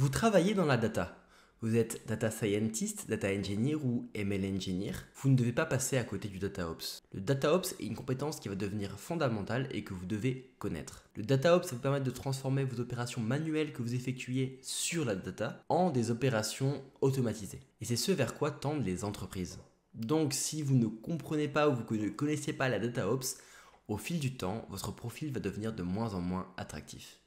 Vous travaillez dans la data. Vous êtes data scientist, data engineer ou ML engineer. Vous ne devez pas passer à côté du data ops. Le data ops est une compétence qui va devenir fondamentale et que vous devez connaître. Le data ops va vous permettre de transformer vos opérations manuelles que vous effectuez sur la data en des opérations automatisées. Et c'est ce vers quoi tendent les entreprises. Donc si vous ne comprenez pas ou vous ne connaissez pas la data ops, au fil du temps, votre profil va devenir de moins en moins attractif.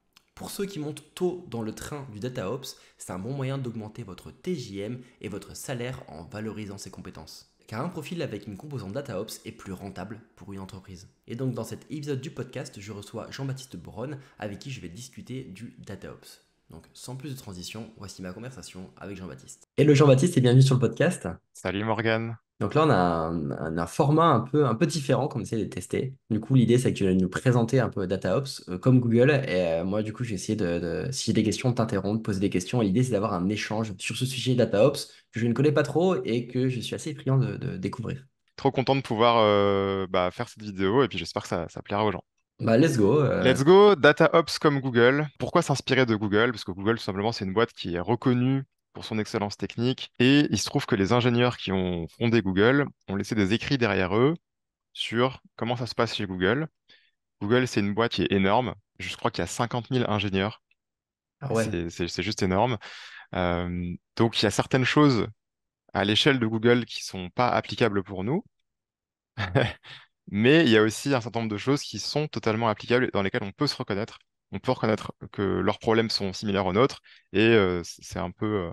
Pour ceux qui montent tôt dans le train du ops, c'est un bon moyen d'augmenter votre TJM et votre salaire en valorisant ses compétences. Car un profil avec une composante DataOps est plus rentable pour une entreprise. Et donc dans cet épisode du podcast, je reçois Jean-Baptiste Boron avec qui je vais discuter du ops. Donc, sans plus de transition, voici ma conversation avec Jean-Baptiste. Et le Jean-Baptiste est bienvenue sur le podcast. Salut Morgan. Donc là, on a un, format un peu, différent qu'on essaie de tester. Du coup, l'idée, c'est que tu vas nous présenter un peu DataOps euh, comme Google. Et euh, moi, du coup, j'ai essayé de, si j'ai des questions, t'interrompre, poser des questions. l'idée, c'est d'avoir un échange sur ce sujet DataOps que je ne connais pas trop et que je suis assez friand de, découvrir trop content de pouvoir euh, bah, faire cette vidéo et puis j'espère que ça plaira aux gens. Bah, let's go. Euh. Let's go, DataOps comme Google. Pourquoi s'inspirer de Google Parce que Google, tout simplement, c'est une boîte qui est reconnue pour son excellence technique. Et il se trouve que les ingénieurs qui ont fondé Google ont laissé des écrits derrière eux sur comment ça se passe chez Google. Google, c'est une boîte qui est énorme. Je crois qu'il y a 50 000 ingénieurs. Ah c'est juste énorme. Euh, donc, il y a certaines choses à l'échelle de Google qui ne sont pas applicables pour nous. Mais il y a aussi un certain nombre de choses qui sont totalement applicables et dans lesquelles on peut se reconnaître. On peut reconnaître que leurs problèmes sont similaires aux nôtres et euh, c'est un peu, euh,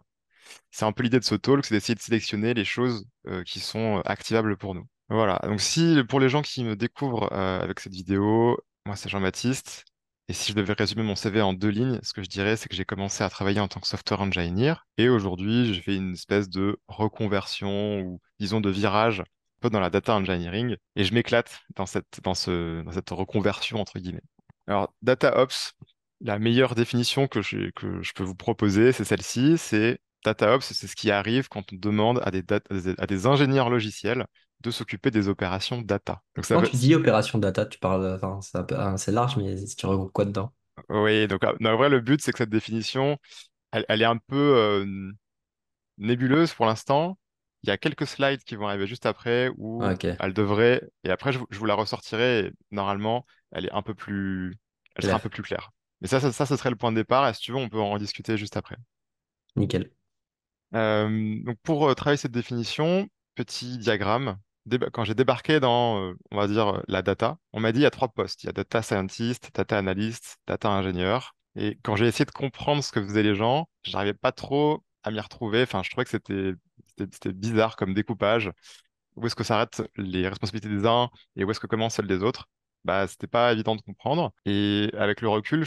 c'est un peu l'idée de ce talk, c'est d'essayer de sélectionner les choses euh, qui sont activables pour nous. Voilà. Donc si pour les gens qui me découvrent avec cette vidéo, moi c'est Jean-Baptiste. Et si je devais résumer mon CV en deux lignes, ce que je dirais, c'est que j'ai commencé à travailler en tant que software engineer. Et aujourd'hui, j'ai fait une espèce de reconversion ou disons de virage peu dans la data engineering et je m'éclate dans cette, dans, ce, dans cette reconversion entre guillemets. Alors, data ops, la meilleure définition que je, que je peux vous proposer, c'est celle-ci, c'est data ops, c'est ce qui arrive quand on demande à des, à des ingénieurs logiciels de s'occuper des opérations data. quand tu dis opération data, tu parles, c'est large, mais tu regroupes quoi dedans Oui, donc ah, en vrai, le but, c'est que cette définition, elle, est un peu euh, nébuleuse pour l'instant, il y a quelques slides qui vont arriver juste après où elle devrait. Et après, je, vous la ressortirai. normalement, elle est un peu plus. Elle sera un peu plus claire. Mais ça, ça, ça, ce serait le point de départ. Et si tu veux, on peut en discuter juste après. Nickel. Euh, donc, pour euh, travailler cette définition, petit diagramme. quand j'ai débarqué dans, euh, on va dire, la data, on m'a dit il y a trois postes. Il y a data scientist, data analyst, data ingénieur. Et quand j'ai essayé de comprendre ce que faisaient les gens, je n'arrivais pas trop à m'y retrouver. Enfin, je trouvais que c'était c'était bizarre comme découpage. Où est-ce que s'arrêtent les responsabilités des uns et où est-ce que commencent celles des autres bah, C'était pas évident de comprendre. Et avec le recul,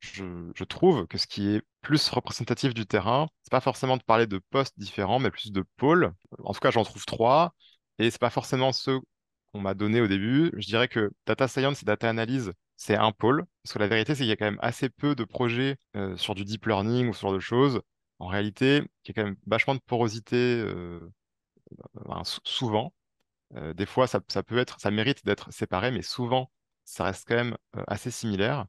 je, je, trouve que ce qui est plus représentatif du terrain, c'est pas forcément de parler de postes différents, mais plus de pôles. En tout cas, j'en trouve trois. Et c'est pas forcément ceux qu'on m'a donné au début. Je dirais que data science et data analyse, c'est un pôle. Parce que la vérité, c'est qu'il y a quand même assez peu de projets euh, sur du deep learning ou ce genre de choses en réalité, il y a quand même vachement de porosité euh, souvent. Euh, des fois, ça, peut être, ça mérite d'être séparé, mais souvent, ça reste quand même euh, assez similaire.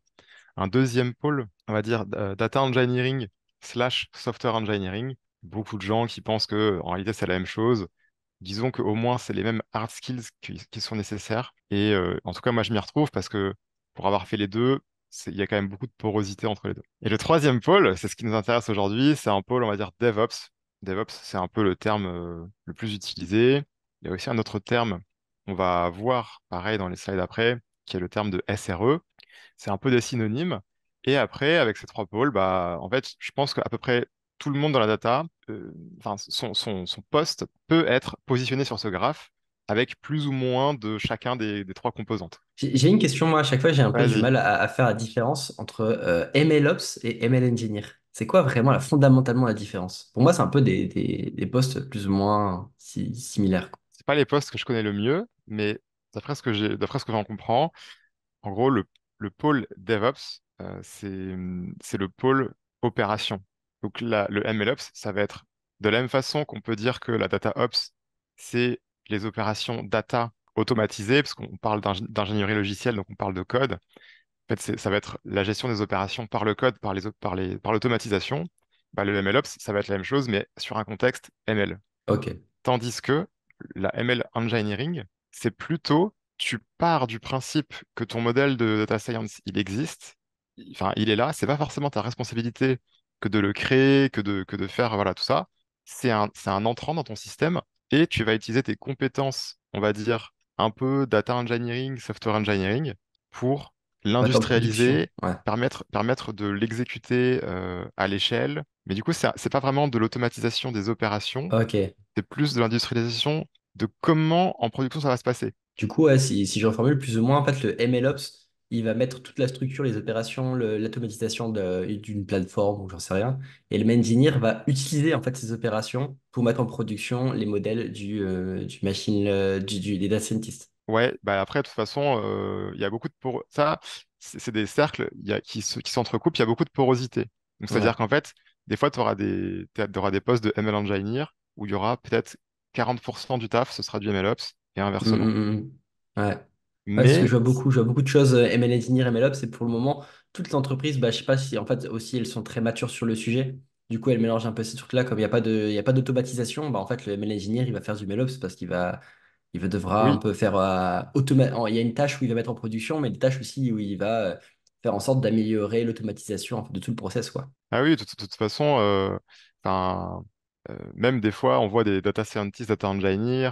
Un deuxième pôle, on va dire data engineering slash software engineering. Beaucoup de gens qui pensent que en réalité c'est la même chose. Disons qu'au moins c'est les mêmes hard skills qui sont nécessaires. Et en tout cas, moi je m'y retrouve parce que pour avoir fait les deux, il y a quand même beaucoup de porosité entre les deux. Et le troisième pôle, c'est ce qui nous intéresse aujourd'hui, c'est un pôle, on va dire, DevOps. DevOps, c'est un peu le terme euh, le plus utilisé. Il y a aussi un autre terme, on va voir pareil dans les slides après, qui est le terme de SRE. C'est un peu des synonymes. Et après, avec ces trois pôles, bah, en fait, je pense qu'à peu près tout le monde dans la data, euh, son, son, son poste peut être positionné sur ce graphe avec plus ou moins de chacun des, trois composantes. J'ai une question, moi, à chaque fois, j'ai un peu du mal à, faire la différence entre euh, MLOps et ML Engineer. C'est quoi vraiment là, fondamentalement la différence Pour moi, c'est un peu des, postes plus ou moins similaires. Ce pas les postes que je connais le mieux, mais d'après ce que j'en comprends, en gros, le, pôle DevOps, euh, c'est le pôle opération. Donc la, le MLOps, ça va être de la même façon qu'on peut dire que la DataOps, c'est les opérations data automatisées, parce qu'on parle d'ingénierie logicielle, donc on parle de code. En fait, ça va être la gestion des opérations par le code, par l'automatisation. Les, par les, par bah, le MLOps, ça va être la même chose, mais sur un contexte ML. OK. Tandis que la ML engineering, c'est plutôt tu pars du principe que ton modèle de data science, il existe, enfin, il est là, c'est pas forcément ta responsabilité que de le créer, que de, que de faire voilà, tout ça. C'est un, un entrant dans ton système et tu vas utiliser tes compétences, on va dire, un peu data engineering, software engineering, pour l'industrialiser, permettre, permettre de l'exécuter euh, à l'échelle. Mais du coup, ce n'est pas vraiment de l'automatisation des opérations, c'est plus de l'industrialisation de comment en production ça va se passer. Du coup, si, si, je reformule plus ou moins, en fait, le MLOps, il va mettre toute la structure, les opérations, l'automatisation d'une plateforme ou j'en sais rien. Et le main engineer va utiliser en fait ces opérations pour mettre en production les modèles du, euh, machine, euh, des data scientists. Ouais, bah après, de toute façon, euh, il y a beaucoup de pour ça, c'est des cercles y a, qui s'entrecoupent, il y a beaucoup de porosité. c'est-à-dire qu'en fait, des fois, tu auras des, auras des postes de ML engineer où il y aura peut-être 40% du taf, ce sera du MLOps et inversement. Hum, hum, hum parce que je vois beaucoup, je beaucoup de choses euh, ML Engineer, ML Ops, et pour le moment, toute l'entreprise. bah, je sais pas si en fait aussi elles sont très matures sur le sujet. Du coup, elles mélangent un peu ces trucs-là. Comme il n'y a pas de, il y a pas d'automatisation, bah, en fait, le ML Engineer, il va faire du ML parce qu'il va, il devra un peu faire euh, Il y a une tâche où il va mettre en production, mais des tâches aussi où il va euh, faire en sorte d'améliorer l'automatisation de tout le process, quoi. ah oui, de, toute façon, même des fois, on voit des data scientists, data engineers,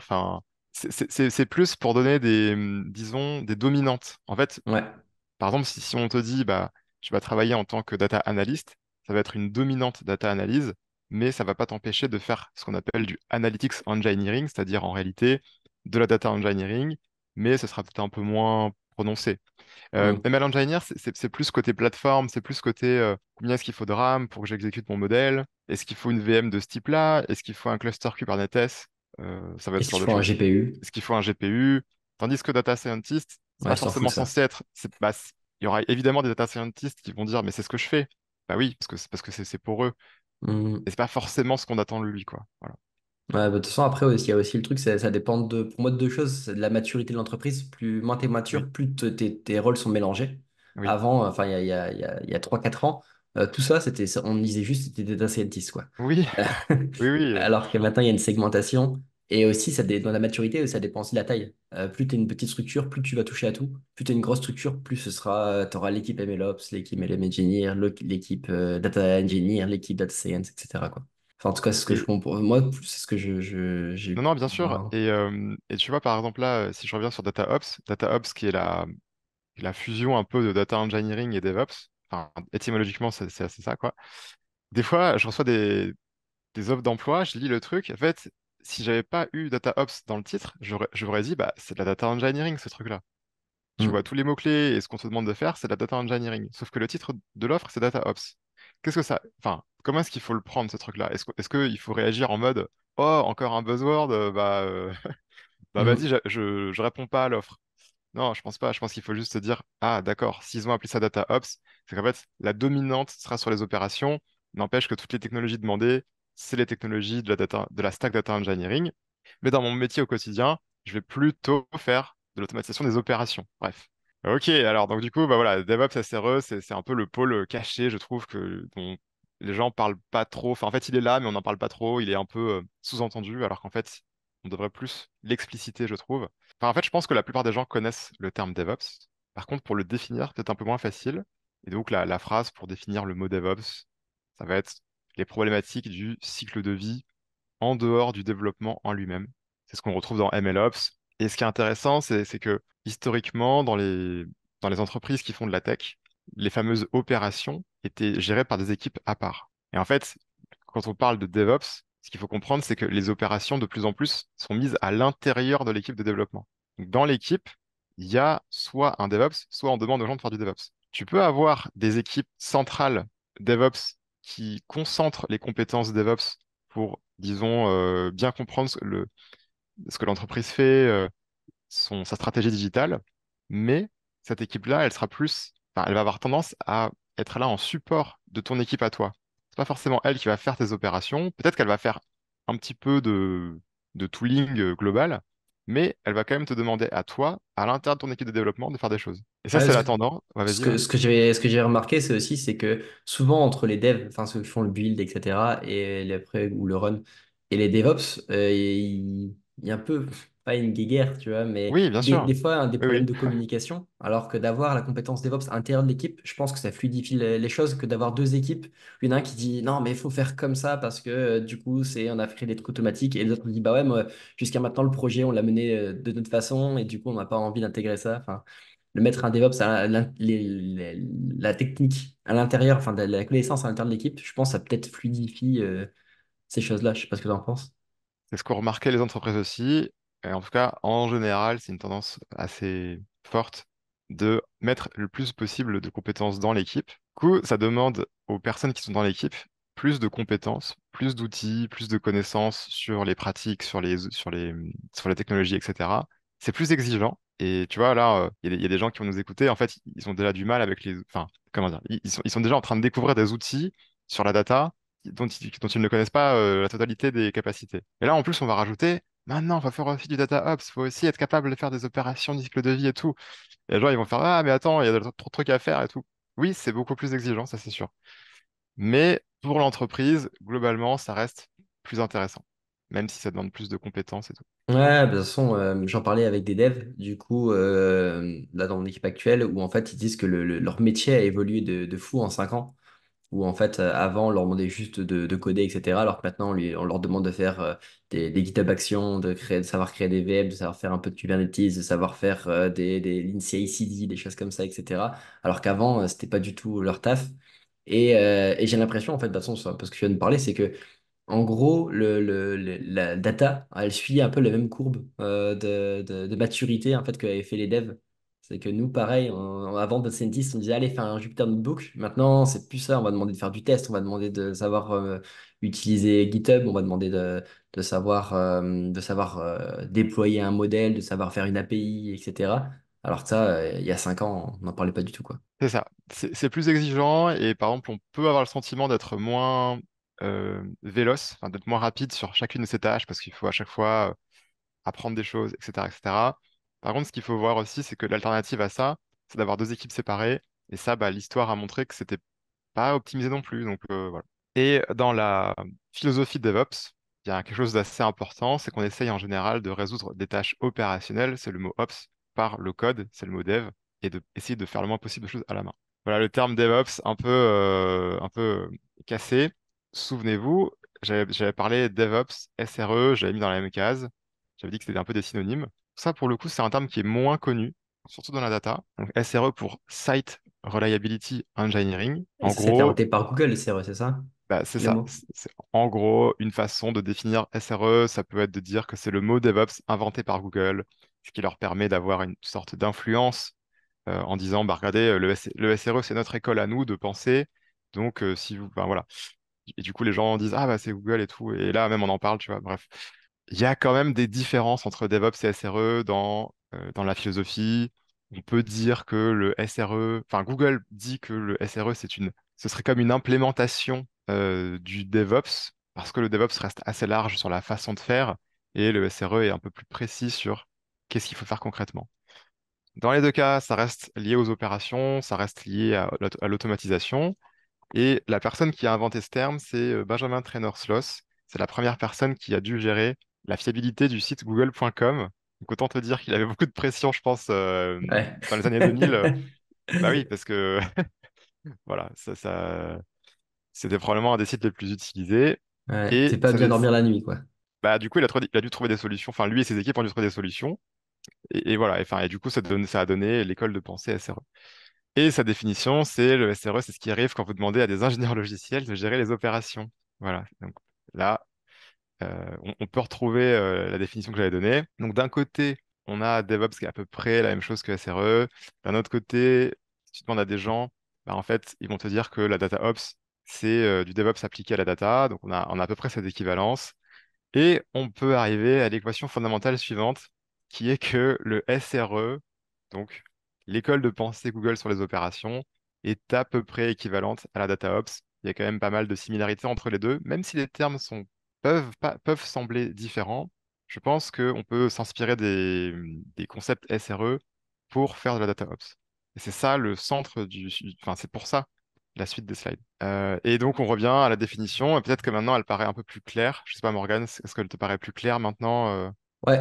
c'est plus pour donner des, mmh, disons, des dominantes. En fait, par exemple, si, on te dit, bah, je vas travailler en tant que data analyst, ça va être une dominante data analyse, mais ça va pas t'empêcher de faire ce qu'on appelle du analytics engineering, c'est-à-dire en réalité de la data engineering, mais ce sera peut-être un peu moins prononcé. Euh, ML Engineer, c'est plus côté plateforme, c'est plus côté euh, combien est-ce qu'il faut de RAM pour que j'exécute mon modèle, est-ce qu'il faut une VM de ce type-là, est-ce qu'il faut un cluster Kubernetes euh, ça va Est-ce qu'il faut un GPU ce qu'il faut un GPU Tandis que data scientist, pas forcément censé être. Bah, il y aura évidemment des data scientists qui vont dire mais c'est ce que je fais. Bah oui, parce que c'est parce que c'est, pour eux. Et mmh. c'est pas forcément ce qu'on attend de lui, quoi. Voilà. Bah, de toute façon, après, il y a aussi le truc, ça, dépend de, pour moi de deux choses. C'est de la maturité de l'entreprise. Plus moins t'es mature, plus tes, rôles sont mélangés. Avant, enfin, il y a, y, a, y a 3-4 ans, euh, tout ça, c'était, on disait juste c'était data scientists quoi. Oui. oui, oui. Alors que maintenant, il y a une segmentation. Et aussi, ça, dans la maturité, ça dépend aussi de la taille. Euh, plus tu es une petite structure, plus tu vas toucher à tout. Plus tu es une grosse structure, plus ce sera, euh, tu auras l'équipe MLOps, l'équipe MLM Engineer, l'équipe Data Engineer, l'équipe Data Science, etc. Quoi. Enfin, en tout cas, c'est ce que je comprends. Moi, c'est ce que je, je Non, non, bien sûr. Et, et, tu vois, par exemple, là, si je reviens sur DataOps, DataOps qui est la, la fusion un peu de Data Engineering et DevOps, enfin, étymologiquement, c'est ça, quoi. Des fois, je reçois des, offres d'emploi, je lis le truc. En fait, si j'avais pas eu data ops dans le titre, aurais dit, bah, c'est de la data engineering, ce truc-là. Tu mm. vois, tous les mots-clés et ce qu'on te demande de faire, c'est de la data engineering. Sauf que le titre de l'offre, c'est data ops. Qu'est-ce que ça. Enfin, comment est-ce qu'il faut le prendre, ce truc-là Est-ce qu'il faut réagir en mode, oh, encore un buzzword, euh, bah. Euh, bah mm. vas-y, je, réponds pas à l'offre. Non, je pense pas. Je pense qu'il faut juste dire Ah, d'accord, s'ils ont appelé ça Data Ops, c'est qu'en fait, la dominante sera sur les opérations. N'empêche que toutes les technologies demandées, c'est les technologies de la, stack data engineering. Mais dans mon métier au quotidien, je vais plutôt faire de l'automatisation des opérations. Bref. Ok, alors donc du coup, bah voilà, DevOps SRE, c'est un peu le pôle euh, caché, je trouve, que les gens parlent pas trop. en fait, il est là, mais on n'en parle pas trop. Il est un peu euh, sous-entendu, alors qu'en fait, on devrait plus l'expliciter, je trouve. en fait, je pense que la plupart des gens connaissent le terme DevOps. Par contre, pour le définir, peut-être un peu moins facile. Et donc, la, la, phrase pour définir le mot DevOps, ça va être les problématiques du cycle de vie en dehors du développement en lui-même. C'est ce qu'on retrouve dans MLOps. Et ce qui est intéressant, c'est que historiquement, dans les, dans les entreprises qui font de la tech, les fameuses opérations étaient gérées par des équipes à part. Et en fait, quand on parle de DevOps, ce qu'il faut comprendre, c'est que les opérations, de plus en plus, sont mises à l'intérieur de l'équipe de développement. dans l'équipe, il y a soit un DevOps, soit on demande aux gens de faire du DevOps. Tu peux avoir des équipes centrales DevOps qui concentrent les compétences DevOps pour, disons, euh, bien comprendre ce, que l'entreprise fait, euh, son, sa stratégie digitale, mais cette équipe-là, elle sera plus, enfin, elle va avoir tendance à être là en support de ton équipe à toi c'est pas forcément elle qui va faire tes opérations. Peut-être qu'elle va faire un petit peu de, tooling euh, global, mais elle va quand même te demander à toi, à l'intérieur de ton équipe de développement, de faire des choses. Et ça, c'est la tendance. ce, que, ce j'ai remarqué, c'est aussi c'est que souvent entre les devs, enfin ceux qui font le build, etc., et les, ou le run, et les DevOps, euh, il y a un peu pas une guéguerre, tu vois, mais des, fois, des problèmes de communication, alors que d'avoir la compétence DevOps à l'intérieur de l'équipe, je pense que ça fluidifie les, choses que d'avoir deux équipes, une qui dit non, mais il faut faire comme ça parce que euh, du coup, c'est on a créé des trucs automatiques, et l'autre dit bah ouais, moi, jusqu'à maintenant, le projet, on l'a mené euh, de notre façon, et du coup, on n'a pas envie d'intégrer ça. Enfin, le mettre un DevOps la, technique à l'intérieur, enfin, la connaissance à l'intérieur de l'équipe, je pense que ça peut-être fluidifie euh, ces choses-là. Je sais pas ce que tu en penses. est ce qu'on remarquait les entreprises aussi en tout cas, en général, c'est une tendance assez forte de mettre le plus possible de compétences dans l'équipe. Du coup, ça demande aux personnes qui sont dans l'équipe plus de compétences, plus d'outils, plus de connaissances sur les pratiques, sur les, sur les, sur la etc. C'est plus exigeant. Et tu vois, là, euh, il y, a des gens qui vont nous écouter. En fait, ils ont déjà du mal avec les. Enfin, comment dire ils sont, ils sont déjà en train de découvrir des outils sur la data dont ils, ne connaissent pas euh, la totalité des capacités. Et là, en plus, on va rajouter Maintenant, il faut faire aussi du data ops, faut aussi être capable de faire des opérations de cycle de vie et tout. Et les gens, ils vont faire Ah, mais attends, il y a trop de trucs à faire et tout. Oui, c'est beaucoup plus exigeant, ça c'est sûr. Mais pour l'entreprise, globalement, ça reste plus intéressant, même si ça demande plus de compétences et tout. Ouais, de toute façon, euh, j'en parlais avec des devs, du coup, euh, là dans mon équipe actuelle, où en fait, ils disent que leur métier a évolué de, fou en cinq ans où en fait, euh, avant, on leur demandait juste de, coder, etc. Alors que maintenant, on, lui, on leur demande de faire euh, des, GitHub Actions, de, créer, de savoir créer des VM, de savoir faire un peu de Kubernetes, de savoir faire euh, des, des ci des choses comme ça, etc. Alors qu'avant, c'était pas du tout leur taf. Et, j'ai l'impression, en fait, de toute façon, ce que je viens de parler, c'est que en gros, le, la data, elle suit un peu la même courbe de, maturité en fait, que fait les devs c'est que nous, pareil, avant de Scientist, on disait allez faire un Jupyter Notebook. Maintenant, c'est plus ça. On va demander de faire du test, on va demander de savoir euh, utiliser GitHub, on va demander de, savoir, de savoir euh, euh, déployer un modèle, de savoir faire une API, etc. Alors que ça, il y a cinq ans, on n'en parlait pas du tout. quoi. C'est ça. C'est plus exigeant et par exemple, on peut avoir le sentiment d'être moins véloce, d'être moins rapide sur chacune de ces tâches parce qu'il faut à chaque fois apprendre des choses, etc. etc. Par contre, ce qu'il faut voir aussi, c'est que l'alternative à ça, c'est d'avoir deux équipes séparées. Et ça, bah, l'histoire a montré que c'était pas optimisé non plus. Donc, euh, voilà. Et dans la philosophie DevOps, il y a quelque chose d'assez important, c'est qu'on essaye en général de résoudre des tâches opérationnelles, c'est le mot ops, par le code, c'est le mot dev, et de de faire le moins possible de choses à la main. Voilà le terme DevOps un peu, euh, un peu cassé. Souvenez-vous, j'avais parlé DevOps, SRE, j'avais mis dans la même case, j'avais dit que c'était un peu des synonymes. Ça, pour le coup, c'est un terme qui est moins connu, surtout dans la data. Donc, SRE pour Site Reliability Engineering. En c'est inventé par Google, e, c'est ça bah, c'est ça. en gros une façon de définir SRE. Ça peut être de dire que c'est le mot DevOps inventé par Google, ce qui leur permet d'avoir une sorte d'influence euh, en disant bah, regardez, le, SRE, e, c'est notre école à nous de penser. Donc, euh, si vous. Bah, voilà. Et du coup, les gens disent Ah, bah, c'est Google et tout. Et là, même, on en parle, tu vois. Bref il y a quand même des différences entre DevOps et SRE dans, euh, dans la philosophie. On peut dire que le SRE, enfin Google dit que le SRE, c'est une, ce serait comme une implémentation euh, du DevOps, parce que le DevOps reste assez large sur la façon de faire et le SRE est un peu plus précis sur qu'est-ce qu'il faut faire concrètement. Dans les deux cas, ça reste lié aux opérations, ça reste lié à, l'automatisation. Et la personne qui a inventé ce terme, c'est euh, Benjamin trainor sloss C'est la première personne qui a dû gérer la fiabilité du site google.com. Donc autant te dire qu'il avait beaucoup de pression, je pense, euh, dans les années 2000. bah oui, parce que voilà, ça, c'était probablement un des sites les plus utilisés. et c'est pas bien dormir la nuit, quoi. Bah, du coup, il a, dû trouver des solutions. Enfin, lui et ses équipes ont dû trouver des solutions. Et, voilà. Et, et, du coup, ça, ça a donné l'école de pensée SRE. Et sa définition, c'est le SRE, c'est ce qui arrive quand vous demandez à des ingénieurs logiciels de gérer les opérations. Voilà. Donc là, euh, on, peut retrouver euh, la définition que j'avais donnée. Donc d'un côté, on a DevOps qui est à peu près la même chose que SRE. D'un autre côté, si tu demandes à des gens, bah, en fait, ils vont te dire que la data ops, c'est euh, du DevOps appliqué à la data. Donc on a, on a à peu près cette équivalence. Et on peut arriver à l'équation fondamentale suivante, qui est que le SRE, donc l'école de pensée Google sur les opérations, est à peu près équivalente à la DataOps. Il y a quand même pas mal de similarités entre les deux, même si les termes sont peuvent, peuvent sembler différents, je pense qu'on peut s'inspirer des, concepts SRE pour faire de la data ops. Et c'est ça le centre du. Enfin, c'est pour ça la suite des slides. Euh, et donc, on revient à la définition. peut-être que maintenant, elle paraît un peu plus claire. Je ne sais pas, Morgan, est-ce qu'elle te paraît plus claire maintenant euh? Ouais.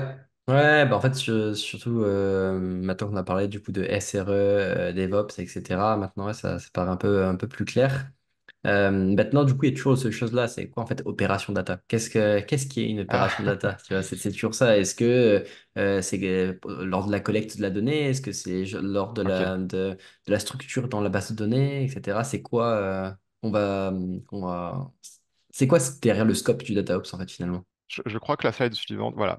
Ouais, bah en fait, surtout euh, maintenant qu'on a parlé du coup de SRE, DevOps, etc., maintenant, ça, ça paraît un peu, un peu plus clair. Euh, maintenant, du coup, il y a toujours cette chose-là, c'est quoi en fait opération data? Qu'est-ce que qu'est-ce qui est une ah. opération data? Tu vois, c'est toujours ça. Est-ce que euh, c'est euh, lors de la collecte de la donnée? Est-ce que c'est lors de la de, la structure dans la base de données, etc. C'est quoi on va on va c'est quoi derrière le scope du DataOps en fait finalement? Je, crois que la slide suivante, voilà.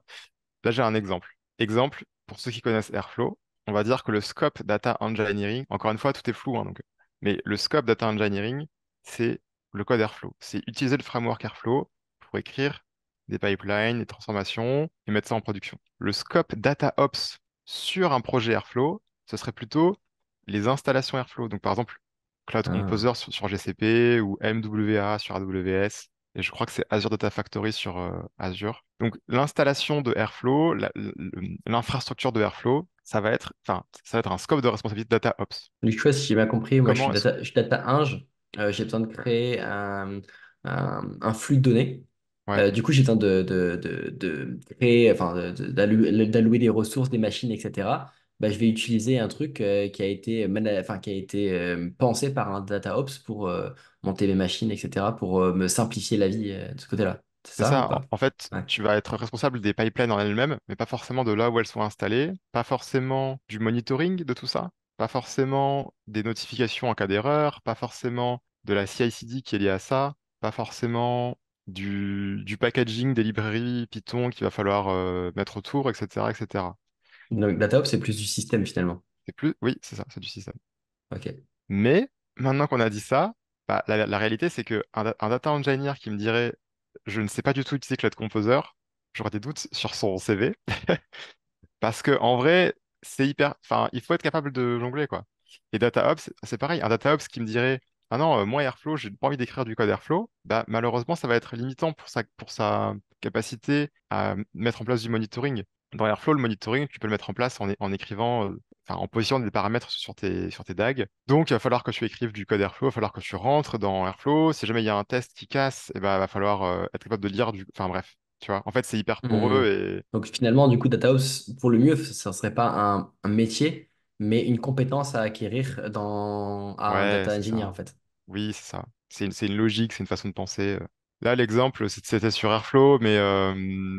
Là, j'ai un exemple. Exemple, pour ceux qui connaissent Airflow, on va dire que le scope data engineering, encore une fois, tout est flou, hein, donc, mais le scope data engineering, c'est le code Airflow. C'est utiliser le framework Airflow pour écrire des pipelines, des transformations et mettre ça en production. Le scope data ops sur un projet Airflow, ce serait plutôt les installations Airflow. Donc, par exemple, Cloud ah. Composer sur, GCP ou MWA sur AWS. Et je crois que c'est Azure Data Factory sur euh, Azure. Donc, l'installation de Airflow, l'infrastructure de Airflow, ça va être, ça va être un scope de responsabilité DataOps. ops je sais si j'ai bien compris. je suis, data, je euh, j'ai besoin de créer un, flux de données. Euh, du coup, j'ai besoin de, de, créer, enfin, d'allouer des ressources, des machines, etc. Bah, je vais utiliser un truc euh, qui a été, qui a été pensé par un data ops pour monter mes machines, etc., pour me simplifier la vie de ce côté-là. C'est ça, En, fait, tu vas être responsable des pipelines en elles-mêmes, mais pas forcément de là où elles sont installées, pas forcément du monitoring de tout ça. Pas forcément des notifications en cas d'erreur, pas forcément de la CI/CD qui est liée à ça, pas forcément du, packaging des librairies Python qu'il va falloir euh, mettre autour, etc., etc. Donc DataOps, c'est plus du système finalement. C'est plus, oui, c'est ça, c'est du système. Ok. Mais maintenant qu'on a dit ça, bah, la, réalité c'est que un, data engineer qui me dirait je ne sais pas du tout utiliser Cloud Composer, j'aurais des doutes sur son CV. Parce que en vrai, c'est hyper. Enfin, il faut être capable de jongler, quoi. Et DataOps, c'est pareil. Un DataOps qui me dirait Ah non, euh, moi, Airflow, j'ai pas envie d'écrire du code Airflow, bah, malheureusement, ça va être limitant pour sa, pour sa capacité à mettre en place du monitoring. Dans Airflow, le monitoring, tu peux le mettre en place en, en écrivant, euh, en positionnant des paramètres sur tes, sur tes DAG. Donc, il va falloir que tu écrives du code Airflow, il va falloir que tu rentres dans Airflow. Si jamais il y a un test qui casse, et eh il ben, va falloir euh, être capable de lire du. Enfin, bref en fait, c'est hyper pour mmh. eux. Donc finalement, du coup, Data House, pour le mieux, ça ne serait pas un, métier, mais une compétence à acquérir dans, à un data engineer, en fait. Oui, c'est ça. C'est une, logique, c'est une façon de penser. Euh. Là, l'exemple, c'était sur Airflow, mais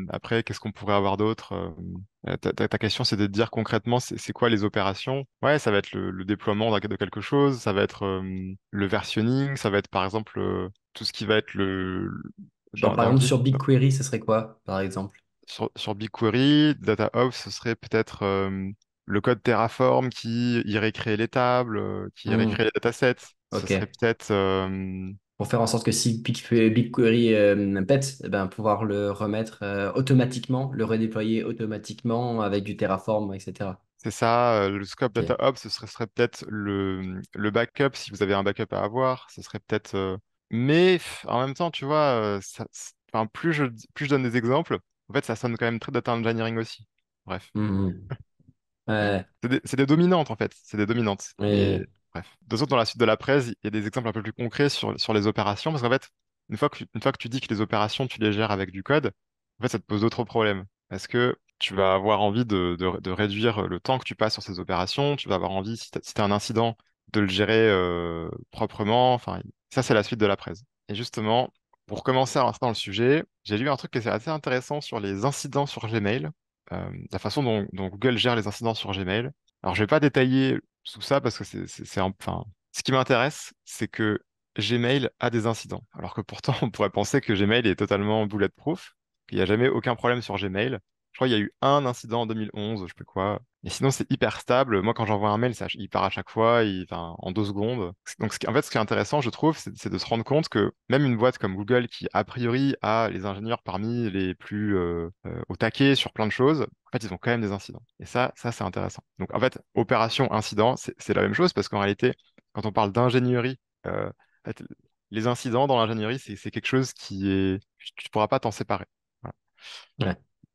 après, qu'est-ce qu'on pourrait avoir d'autre euh, ta, question, c'est de dire concrètement, c'est quoi les opérations Ouais, ça va être le, déploiement de quelque chose, ça va être le versionning, ça va être par exemple euh, tout ce qui va être le, par exemple, sur BigQuery, ce serait quoi, par exemple? Sur, BigQuery, DataOps, ce serait peut-être euh, le code Terraform qui irait créer les tables, euh, qui irait hmm. créer les datasets. Ce serait peut-être euh, Pour faire en sorte que si BigQuery pète, eh ben, pouvoir le remettre automatiquement, le redéployer automatiquement avec du Terraform, etc. C'est ça, le scope DataOps, Data ce serait, peut-être le backup, si vous avez un backup à avoir, ce serait peut-être mais en même temps, tu vois, enfin, plus, je, plus je donne des exemples, en fait, ça sonne quand même très data engineering aussi. Bref. Mmh c'est des, dominantes, en fait. C'est des dominantes. bref. De toute dans la suite de la presse, il y a des exemples un peu plus concrets sur, sur les opérations, parce qu'en fait, une fois, que, une fois que tu dis que les opérations, tu les gères avec du code, en fait, ça te pose d'autres problèmes. Parce que tu vas avoir envie de, de, réduire le temps que tu passes sur ces opérations, tu vas avoir envie, si tu as, un incident, de le gérer proprement. Enfin, ça, c'est la suite de la presse. Et justement, pour commencer à rentrer le sujet, j'ai lu un truc qui est assez intéressant sur les incidents sur Gmail, euh, la façon dont, Google gère les incidents sur Gmail. Alors, je ne vais pas détailler tout ça parce que c'est enfin. Ce qui m'intéresse, c'est que Gmail a des incidents. Alors que pourtant, on pourrait penser que Gmail est totalement bulletproof, qu'il n'y a jamais aucun problème sur Gmail. Je crois qu'il y a eu un incident en 2011, je sais pas quoi. Et sinon, c'est hyper stable. Moi, quand j'envoie un mail, il part à chaque fois, il, en deux secondes. Donc, en fait, ce qui est intéressant, je trouve, c'est de se rendre compte que même une boîte comme Google, qui a priori a les ingénieurs parmi les plus euh, euh, au taquet sur plein de choses, en fait, ils ont quand même des incidents. Et ça, ça, c'est intéressant. Donc, en fait, opération, incident, c'est la même chose parce qu'en réalité, quand on parle d'ingénierie, euh, les incidents dans l'ingénierie, c'est quelque chose qui est, tu ne pourras pas t'en séparer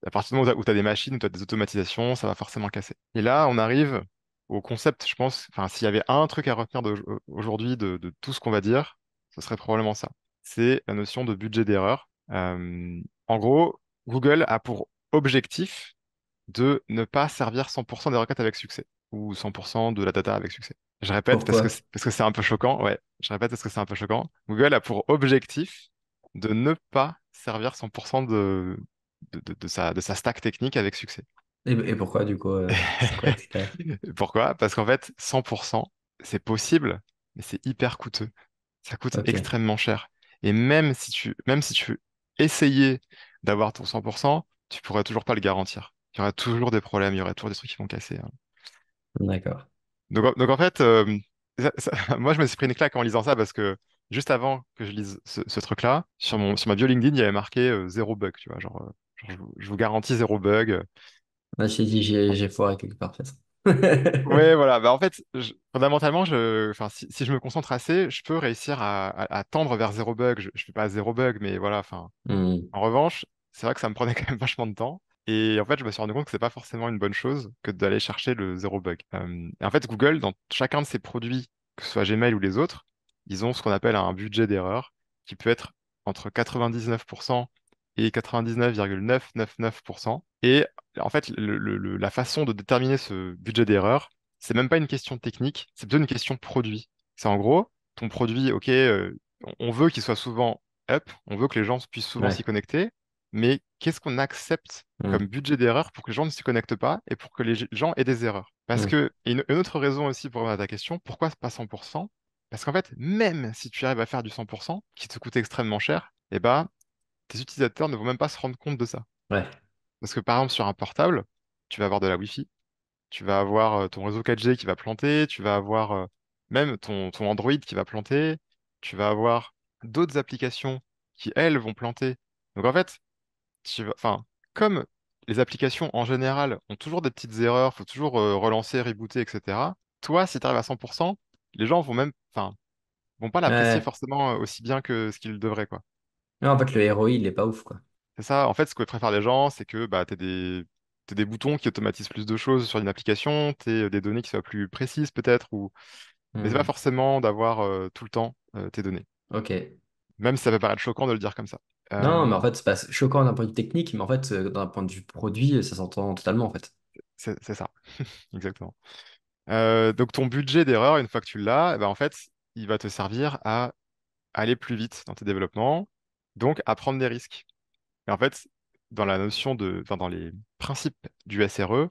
à partir du moment où tu as, des machines, où tu as des automatisations, ça va forcément casser. Et là, on arrive au concept, je pense, enfin, s'il y avait un truc à retenir aujourd'hui de, tout ce qu'on va dire, ce serait probablement ça. C'est la notion de budget d'erreur. en gros, Google a pour objectif de ne pas servir 100% des requêtes avec succès ou 100% de la data avec succès. Je répète parce que c'est un peu choquant. Ouais, je répète parce que c'est un peu choquant. Google a pour objectif de ne pas servir 100% de, de, de, sa, de sa stack technique avec succès. Et, pourquoi du coup euh, Pourquoi, Parce qu'en fait, 100%, c'est possible, mais c'est hyper coûteux. Ça coûte extrêmement cher. Et même si tu, même si tu essayais d'avoir ton 100%, tu pourrais toujours pas le garantir. Il y aurait toujours des problèmes, il y aurait toujours des trucs qui vont casser. Hein. D'accord. Donc, donc, en fait, euh, moi je me suis pris une claque en lisant ça parce que juste avant que je lise ce, truc-là, sur, mon, sur ma bio LinkedIn, il y avait marqué euh, zéro bug, tu vois, genre je vous, garantis zéro bug. Bah, j'ai dit, j'ai foiré quelque part, ouais, voilà. Bah, en fait, fondamentalement, je, si, si, je me concentre assez, je peux réussir à, tendre vers zéro bug. Je ne fais pas zéro bug, mais voilà. Enfin, hmm. En revanche, c'est vrai que ça me prenait quand même vachement de temps. Et en fait, je me suis rendu compte que c'est pas forcément une bonne chose que d'aller chercher le zéro bug. Euh, en fait, Google, dans chacun de ses produits, que ce soit Gmail ou les autres, ils ont ce qu'on appelle un budget d'erreur qui peut être entre 99% et 99,999%. Et en fait, la façon de déterminer ce budget d'erreur, c'est même pas une question technique, c'est plutôt une question produit. C'est en gros, ton produit, ok, euh, on veut qu'il soit souvent up, on veut que les gens puissent souvent s'y connecter, mais qu'est-ce qu'on accepte mmh. comme budget d'erreur pour que les gens ne s'y connectent pas et pour que les gens aient des erreurs Parce mmh. que, une, autre raison aussi pour répondre à ta question, pourquoi pas 100% Parce qu'en fait, même si tu arrives à faire du 100%, qui te coûte extrêmement cher, eh ben, tes utilisateurs ne vont même pas se rendre compte de ça. Parce que par exemple, sur un portable, tu vas avoir de la Wi-Fi, tu vas avoir euh, ton réseau 4G qui va planter, tu vas avoir euh, même ton, Android qui va planter, tu vas avoir d'autres applications qui, elles, vont planter. Donc en fait, tu enfin, comme les applications en général ont toujours des petites erreurs, faut toujours euh, relancer, rebooter, etc. Toi, si tu arrives à 100%, les gens vont même, enfin, vont pas l'apprécier forcément aussi bien que ce qu'ils devraient, quoi. Non, en fait, le ROI, il est pas ouf, quoi. C'est ça. En fait, ce que préfèrent les gens, c'est que bah, tu as des... des boutons qui automatisent plus de choses sur une application, tu euh, des données qui soient plus précises, peut-être, ou. Mais c'est pas hmm. forcément d'avoir euh, tout le temps euh, tes données. Ok. Même si ça peut paraître choquant de le dire comme ça. Non, mais en fait, c'est pas choquant d'un point de vue technique, mais en fait, d'un point de vue produit, ça s'entend totalement, en fait. C'est, ça, exactement. donc, ton budget d'erreur, une fois que tu l'as, eh ben, en fait, il va te servir à aller plus vite dans tes développements, donc à prendre des risques. Et en fait, dans la notion de, enfin, dans les principes du SRE,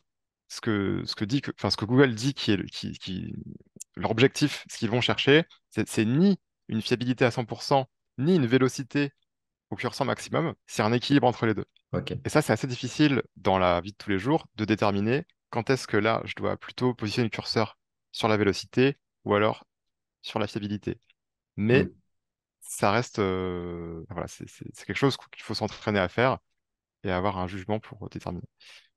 ce que, ce que, dit que, enfin, que Google dit qui est qui, ce qu'ils vont chercher, c'est ni une fiabilité à 100%, ni une vélocité au curseur maximum, c'est un équilibre entre les deux. Et ça, c'est assez difficile dans la vie de tous les jours de déterminer quand est-ce que là, je dois plutôt positionner le curseur sur la vélocité ou alors sur la fiabilité. Mais mm ça reste, euh, voilà, c'est quelque chose qu'il faut s'entraîner à faire et avoir un jugement pour déterminer.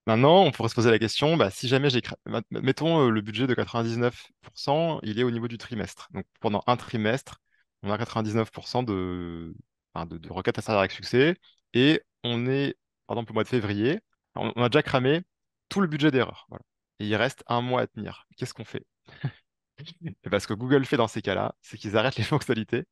Maintenant, on pourrait se poser la question, bah, si jamais j'ai, mettons euh, le budget de 99%, il est au niveau du trimestre. Donc pendant un trimestre, on a 99% de, requêtes à servir avec succès et on est, par exemple, au mois de février, on, a déjà cramé tout le budget d'erreur. Et il reste un mois à tenir. Qu'est-ce qu'on fait Et parce que Google fait dans ces cas-là, c'est qu'ils arrêtent les fonctionnalités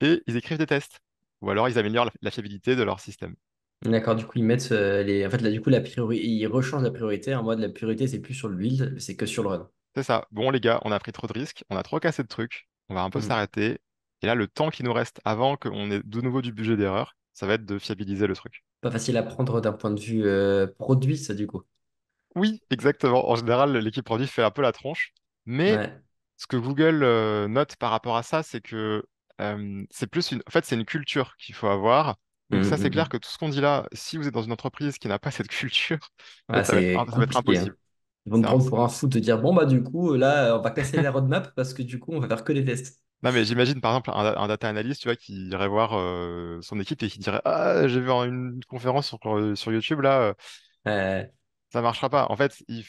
et ils écrivent des tests. Ou alors ils améliorent la, fiabilité de leur système. D'accord, du coup, ils mettent euh, les. En fait, là, du coup, la ils rechangent la priorité. En mode, la priorité, c'est plus sur le build, c'est que sur le run. C'est ça. Bon, les gars, on a pris trop de risques, on a trop cassé de trucs, on va un peu mm. s'arrêter. Et là, le temps qui nous reste avant qu'on ait de nouveau du budget d'erreur, ça va être de fiabiliser le truc. Pas facile à prendre d'un point de vue euh, produit, ça, du coup. Oui, exactement. En général, l'équipe produit fait un peu la tronche. Mais ce que Google euh, note par rapport à ça, c'est que c'est plus une... En fait, c'est une culture qu'il faut avoir. Donc mmh, ça, c'est mmh, clair mmh. que tout ce qu'on dit là, si vous êtes dans une entreprise qui n'a pas cette culture, ah, ça, va être, hein. impossible. Ils vont prendre pour un fou de dire bon bah du coup là on va casser la roadmap parce que du coup on va faire que des tests. Non mais j'imagine par exemple un, data analyst tu vois qui irait voir son équipe et qui dirait ah j'ai vu une conférence sur, euh, sur YouTube là euh... ça marchera pas. En fait il, il,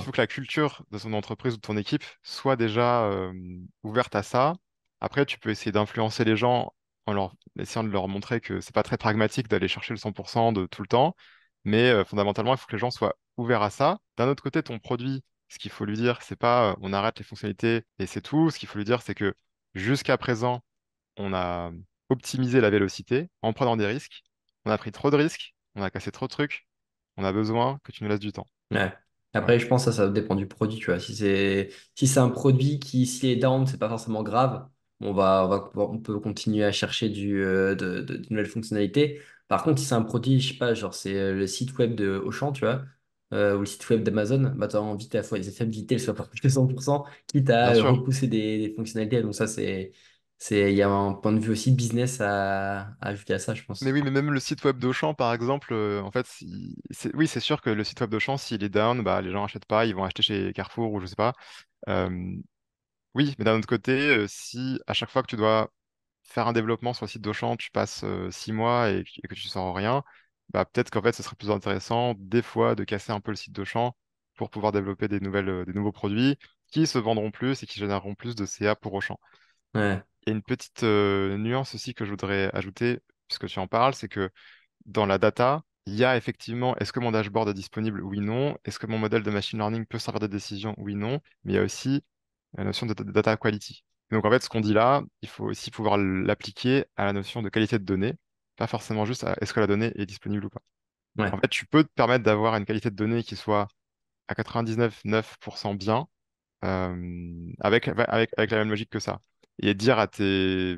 faut que la culture de son entreprise ou de ton équipe soit déjà ouverte à ça après, tu peux essayer d'influencer les gens en leur essayant de leur montrer que c'est pas très pragmatique d'aller chercher le 100% de tout le temps, mais euh, fondamentalement, il faut que les gens soient ouverts à ça. D'un autre côté, ton produit, ce qu'il faut lui dire, c'est pas euh, on arrête les fonctionnalités et c'est tout. Ce qu'il faut lui dire, c'est que jusqu'à présent, on a optimisé la vélocité en prenant des risques. On a pris trop de risques, on a cassé trop de trucs. On a besoin que tu nous laisses du temps. Après, je pense que ça, ça dépend du produit. Tu vois. Si c'est un produit qui, s'il est down, c'est pas forcément grave bah, on va, on peut continuer à chercher du, euh, de, nouvelles fonctionnalités. Par contre, si c'est un produit, je sais pas, genre c'est euh, le site web de Auchan, tu vois, euh, ou le site web d'Amazon, bah t'as envie à fois les pas plus de 100%, quitte à repousser des, fonctionnalités. Donc ça, c'est, il y a un point de vue aussi business à, ajouter à ça, je pense. Mais oui, mais même le site web d'Auchan, par exemple, en fait, oui, c'est sûr que le site web d'Auchan, s'il est down, bah, les gens n'achètent pas, ils vont acheter chez Carrefour ou je sais pas. Oui, mais d'un autre côté, euh, si à chaque fois que tu dois faire un développement sur le site d'Auchan, tu passes euh, six mois et, que tu sors rien, bah, peut-être qu'en fait, ce serait plus intéressant des fois de casser un peu le site d'Auchan pour pouvoir développer des, nouvelles, euh, des nouveaux produits qui se vendront plus et qui généreront plus de CA pour Auchan. Et une petite nuance aussi que je voudrais ajouter, puisque tu en parles, c'est que dans la data, il y a effectivement est-ce que mon dashboard est disponible Oui, non. Est-ce que mon modèle de machine learning peut servir de décision Oui, non. Mais il y a aussi la notion de data quality. donc en fait, ce qu'on dit là, il faut aussi pouvoir l'appliquer à la notion de qualité de données, pas forcément juste à est-ce que la donnée est disponible ou pas. En fait, tu peux te permettre d'avoir une qualité de données qui soit à 99,9% bien, euh, avec, avec, avec, la même logique que ça. Et dire à, tes,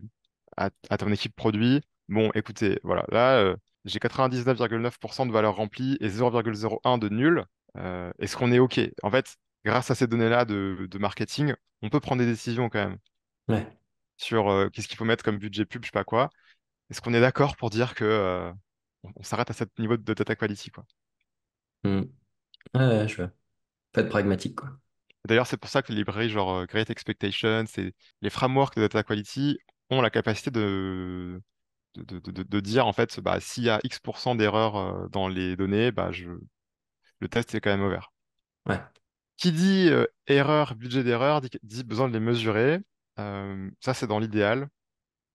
à, ton équipe produit, bon, écoutez, voilà, là, euh, j'ai 99,9% de valeur remplie et 0,01 de nul. Euh, est-ce qu'on est OK En fait, grâce à ces données-là de, marketing, on peut prendre des décisions quand même sur euh, qu'est-ce qu'il faut mettre comme budget pub, je sais pas quoi. Est-ce qu'on est, d'accord pour dire que euh, on, s'arrête à ce niveau de data quality quoi hmm. ouais, je veux. Faites pragmatique quoi. D'ailleurs, c'est pour ça que les librairies genre euh, Great Expectations et les frameworks de data quality ont la capacité de dire en fait bah, s'il y a X% d'erreurs dans les données, bah, je... le test est quand même ouvert. Ouais. Qui dit euh, erreur, budget d'erreur, dit, besoin de les mesurer. Euh, ça, c'est dans l'idéal.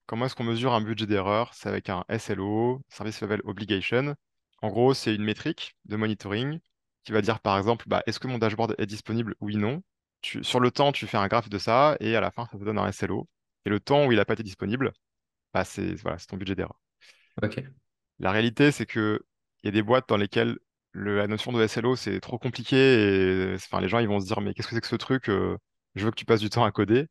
Comment est-ce qu'on mesure un budget d'erreur C'est avec un SLO, Service Level Obligation. En gros, c'est une métrique de monitoring qui va dire, par exemple, bah, est-ce que mon dashboard est disponible Oui, non. sur le temps, tu fais un graphe de ça et à la fin, ça te donne un SLO. Et le temps où il n'a pas été disponible, bah, c'est voilà, ton budget d'erreur. La réalité, c'est qu'il y a des boîtes dans lesquelles la notion de SLO, c'est trop compliqué. enfin, les gens, ils vont se dire, mais qu'est-ce que c'est que ce truc euh, Je veux que tu passes du temps à coder.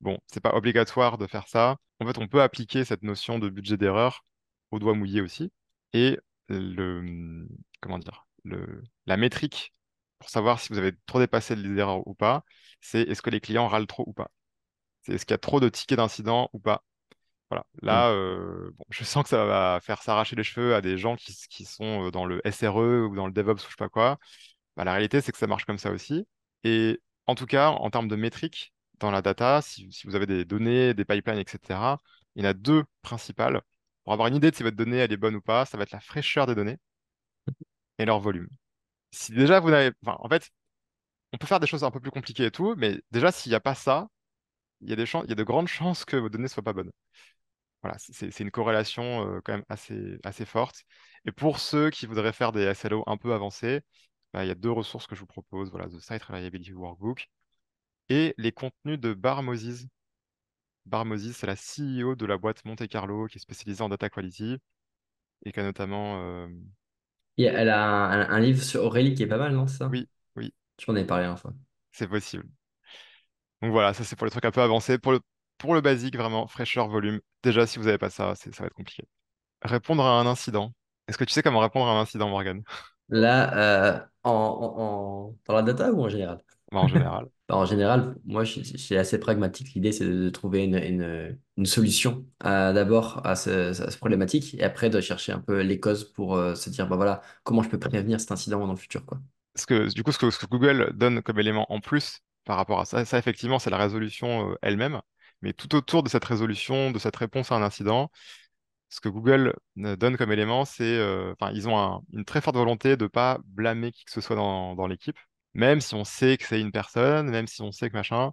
Bon, c'est pas obligatoire de faire ça. En fait, on peut appliquer cette notion de budget d'erreur au doigt mouillé aussi. Et le, hum, comment dire, le, la métrique pour savoir si vous avez trop dépassé les erreurs ou pas, c'est est-ce que les clients râlent trop ou pas. C'est est-ce qu'il y a trop de tickets d'incident ou pas. Voilà. Mmh. Là, euh, je sens que ça va faire s'arracher les cheveux à des gens qui, sont euh, dans le SRE ou dans le DevOps ou je sais pas quoi. Bah, la réalité, c'est que ça marche comme ça aussi. Et en tout cas, en termes de métriques dans la data, si, vous avez des données, des pipelines, etc., il y en a deux principales. Pour avoir une idée de si votre donnée elle est bonne ou pas, ça va être la fraîcheur des données et leur volume. Si déjà vous n'avez. Enfin, en fait, on peut faire des choses un peu plus compliquées et tout, mais déjà, s'il n'y a pas ça, il y, a il y a de grandes chances que vos données ne soient pas bonnes voilà, c'est une corrélation quand même assez, assez forte. Et pour ceux qui voudraient faire des SLO un peu avancés, bah, il y a deux ressources que je vous propose, voilà, The Site Reliability Workbook et les contenus de Barmosis. Barmosis, c'est la CEO de la boîte Monte Carlo qui est spécialisée en data quality et qui a notamment... elle a un, livre sur Aurélie qui est pas mal, non ça Oui, oui. Tu en avais parlé une fois. C'est possible. Donc voilà, ça c'est pour les trucs un peu avancés. Pour pour le basique, vraiment, fraîcheur, volume. Déjà, si vous n'avez pas ça, ça va être compliqué. Répondre à un incident. Est-ce que tu sais comment répondre à un incident, Morgan Là, euh, en, en, dans la data ou en général bah, En général. Bah, en général, moi, je, suis assez pragmatique. L'idée, c'est de, trouver une, une, solution euh, d'abord à cette ce problématique et après de chercher un peu les causes pour euh, se dire, bah voilà, comment je peux prévenir cet incident dans le futur, quoi. Parce que, du coup, ce que, ce que Google donne comme élément en plus, par rapport à ça. Ça, effectivement, c'est la résolution elle-même. Mais tout autour de cette résolution, de cette réponse à un incident, ce que Google euh, donne comme élément, c'est, euh, enfin, ils ont une très forte volonté de pas blâmer qui que ce soit dans, l'équipe, même si on sait que c'est une personne, même si on sait que machin,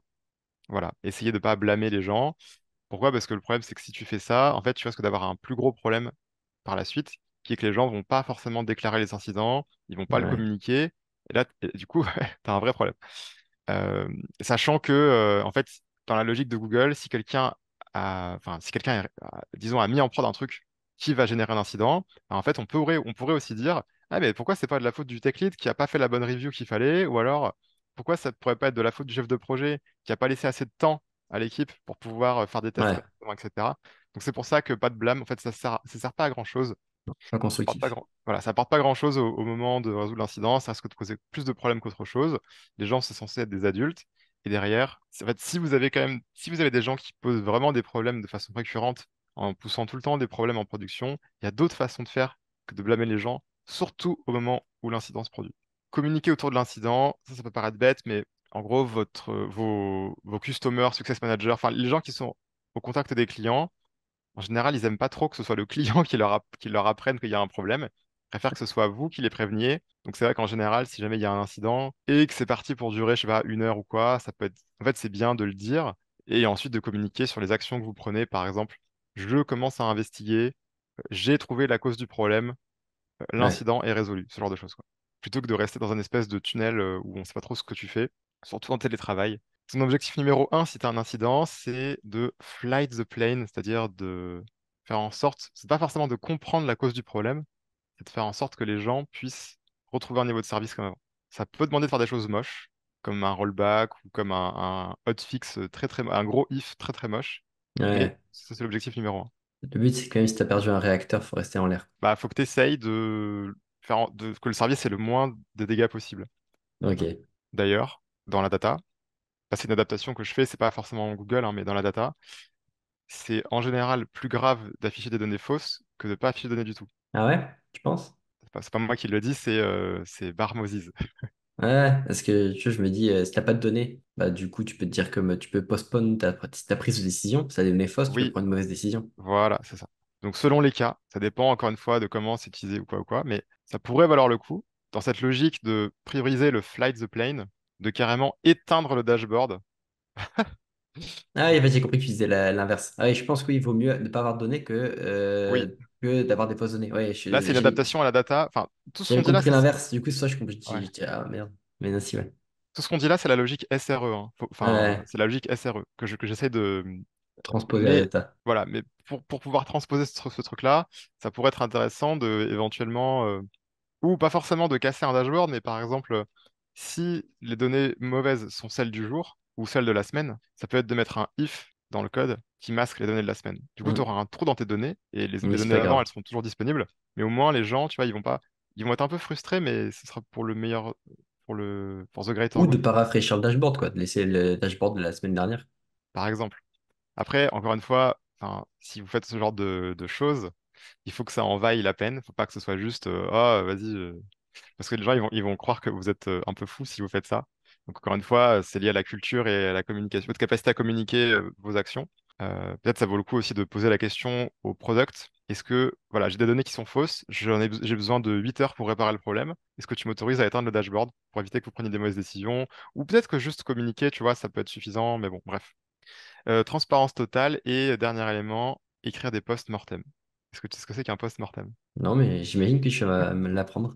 voilà, essayez de pas blâmer les gens. Pourquoi Parce que le problème, c'est que si tu fais ça, en fait, tu risques d'avoir un plus gros problème par la suite, qui est que les gens ne vont pas forcément déclarer les incidents, ils ne vont pas le communiquer, et là, du coup, tu as un vrai problème. Euh, sachant que, en fait, dans la logique de Google, si quelqu'un a, enfin, si quelqu'un, disons, a mis en prod un truc qui va générer un incident, bah, en fait, on pourrait, on pourrait aussi dire, ah mais pourquoi c'est pas de la faute du tech lead qui n'a pas fait la bonne review qu'il fallait, ou alors pourquoi ça ne pourrait pas être de la faute du chef de projet qui n'a pas laissé assez de temps à l'équipe pour pouvoir euh, faire des tests, etc. Donc c'est pour ça que pas de blâme, en fait, ça ne sert, ça sert pas à grand chose. Ça Voilà, ça apporte pas grand chose au, moment de résoudre l'incident, ça risque de causer plus de problèmes qu'autre chose. Les gens, c'est censé être des adultes. Et derrière, en fait, si vous avez quand même, si vous avez des gens qui posent vraiment des problèmes de façon récurrente, en poussant tout le temps des problèmes en production, il y a d'autres façons de faire que de blâmer les gens, surtout au moment où l'incident se produit. Communiquer autour de l'incident, ça, peut paraître bête, mais en gros, votre, vos, customers, success managers, enfin, les gens qui sont au contact des clients, en général, ils n'aiment pas trop que ce soit le client qui leur, qui leur apprenne qu'il y a un problème préfère que ce soit vous qui les préveniez. Donc c'est vrai qu'en général, si jamais il y a un incident et que c'est parti pour durer, je sais pas, une heure ou quoi, ça peut être... En fait, c'est bien de le dire et ensuite de communiquer sur les actions que vous prenez. Par exemple, je commence à investiguer, j'ai trouvé la cause du problème, l'incident est résolu, ce genre de choses. Quoi. Plutôt que de rester dans un espèce de tunnel euh, où on ne sait pas trop ce que tu fais, surtout en télétravail. Ton objectif numéro un, si tu as un incident, c'est de flight the plane, c'est-à-dire de faire en sorte, c'est pas forcément de comprendre la cause du problème, de faire en sorte que les gens puissent retrouver un niveau de service comme avant. Ça peut demander de faire des choses moches, comme un rollback ou comme un, hotfix très très un gros if très très moche. Ouais. C'est l'objectif numéro un. Le but, c'est quand même si tu as perdu un réacteur, faut rester en l'air. Bah, faut que tu essayes de faire de, que le service ait le moins de dégâts possible. Ok. D'ailleurs, dans la data, bah, c'est une adaptation que je fais, c'est pas forcément Google, hein, mais dans la data, c'est en général plus grave d'afficher des données fausses que de ne pas afficher de données du tout. Ah ouais, tu penses? C'est pas, moi qui le dis, c'est euh, c'est Ouais, parce que tu vois, je me dis, euh, si t'as pas de données, bah du coup, tu peux te dire que euh, tu peux postpone ta, prise de décision, ça devenait fausse, tu peux prendre une mauvaise décision. voilà, c'est ça. Donc selon les cas, ça dépend encore une fois de comment c'est utilisé ou quoi ou quoi, mais ça pourrait valoir le coup, dans cette logique de prioriser le flight the plane, de carrément éteindre le dashboard. Ah oui, j'ai compris que tu disais l'inverse. Ah je pense qu'il vaut mieux ne pas avoir de données que euh, que d'avoir des là, c'est l'adaptation à la data. Enfin, tout ce qu'on dit là. C'est l'inverse. Du coup, ça, je ah, merde. Mais non, si, ouais. Tout ce qu'on dit là, c'est la logique SRE. Hein. Enfin, c'est la logique SRE que j'essaie de. Transposer Voilà, mais pour, pouvoir transposer ce, truc-là, ça pourrait être intéressant de éventuellement. Euh, ou pas forcément de casser un dashboard, mais par exemple, si les données mauvaises sont celles du jour ou celles de la semaine, ça peut être de mettre un if dans le code qui masque les données de la semaine. Du coup, mm. tu auras un trou dans tes données et les, données d'avant, elles seront toujours disponibles. Mais au moins, les gens, tu vois, ils vont pas, ils vont être un peu frustrés, mais ce sera pour le meilleur, pour le, pour the Great Ou de pas rafraîchir le dashboard, quoi, de laisser le dashboard de la semaine dernière. Par exemple. Après, encore une fois, si vous faites ce genre de, choses, il faut que ça en vaille la peine. Il ne Faut pas que ce soit juste, euh, ah, vas-y. Euh Parce que les gens, ils vont, ils vont croire que vous êtes euh, un peu fou si vous faites ça. Donc encore une fois, euh, c'est lié à la culture et à la communication, votre capacité à communiquer euh, vos actions. Euh, peut-être ça vaut le coup aussi de poser la question au product. Est-ce que voilà, j'ai des données qui sont fausses, j'ai besoin de 8 heures pour réparer le problème. Est-ce que tu m'autorises à éteindre le dashboard pour éviter que vous preniez des mauvaises décisions Ou peut-être que juste communiquer, tu vois, ça peut être suffisant, mais bon, bref. transparence totale et dernier élément, écrire des posts mortem. Est-ce que tu sais ce que c'est qu'un post mortem Non, mais j'imagine que je vas me l'apprendre.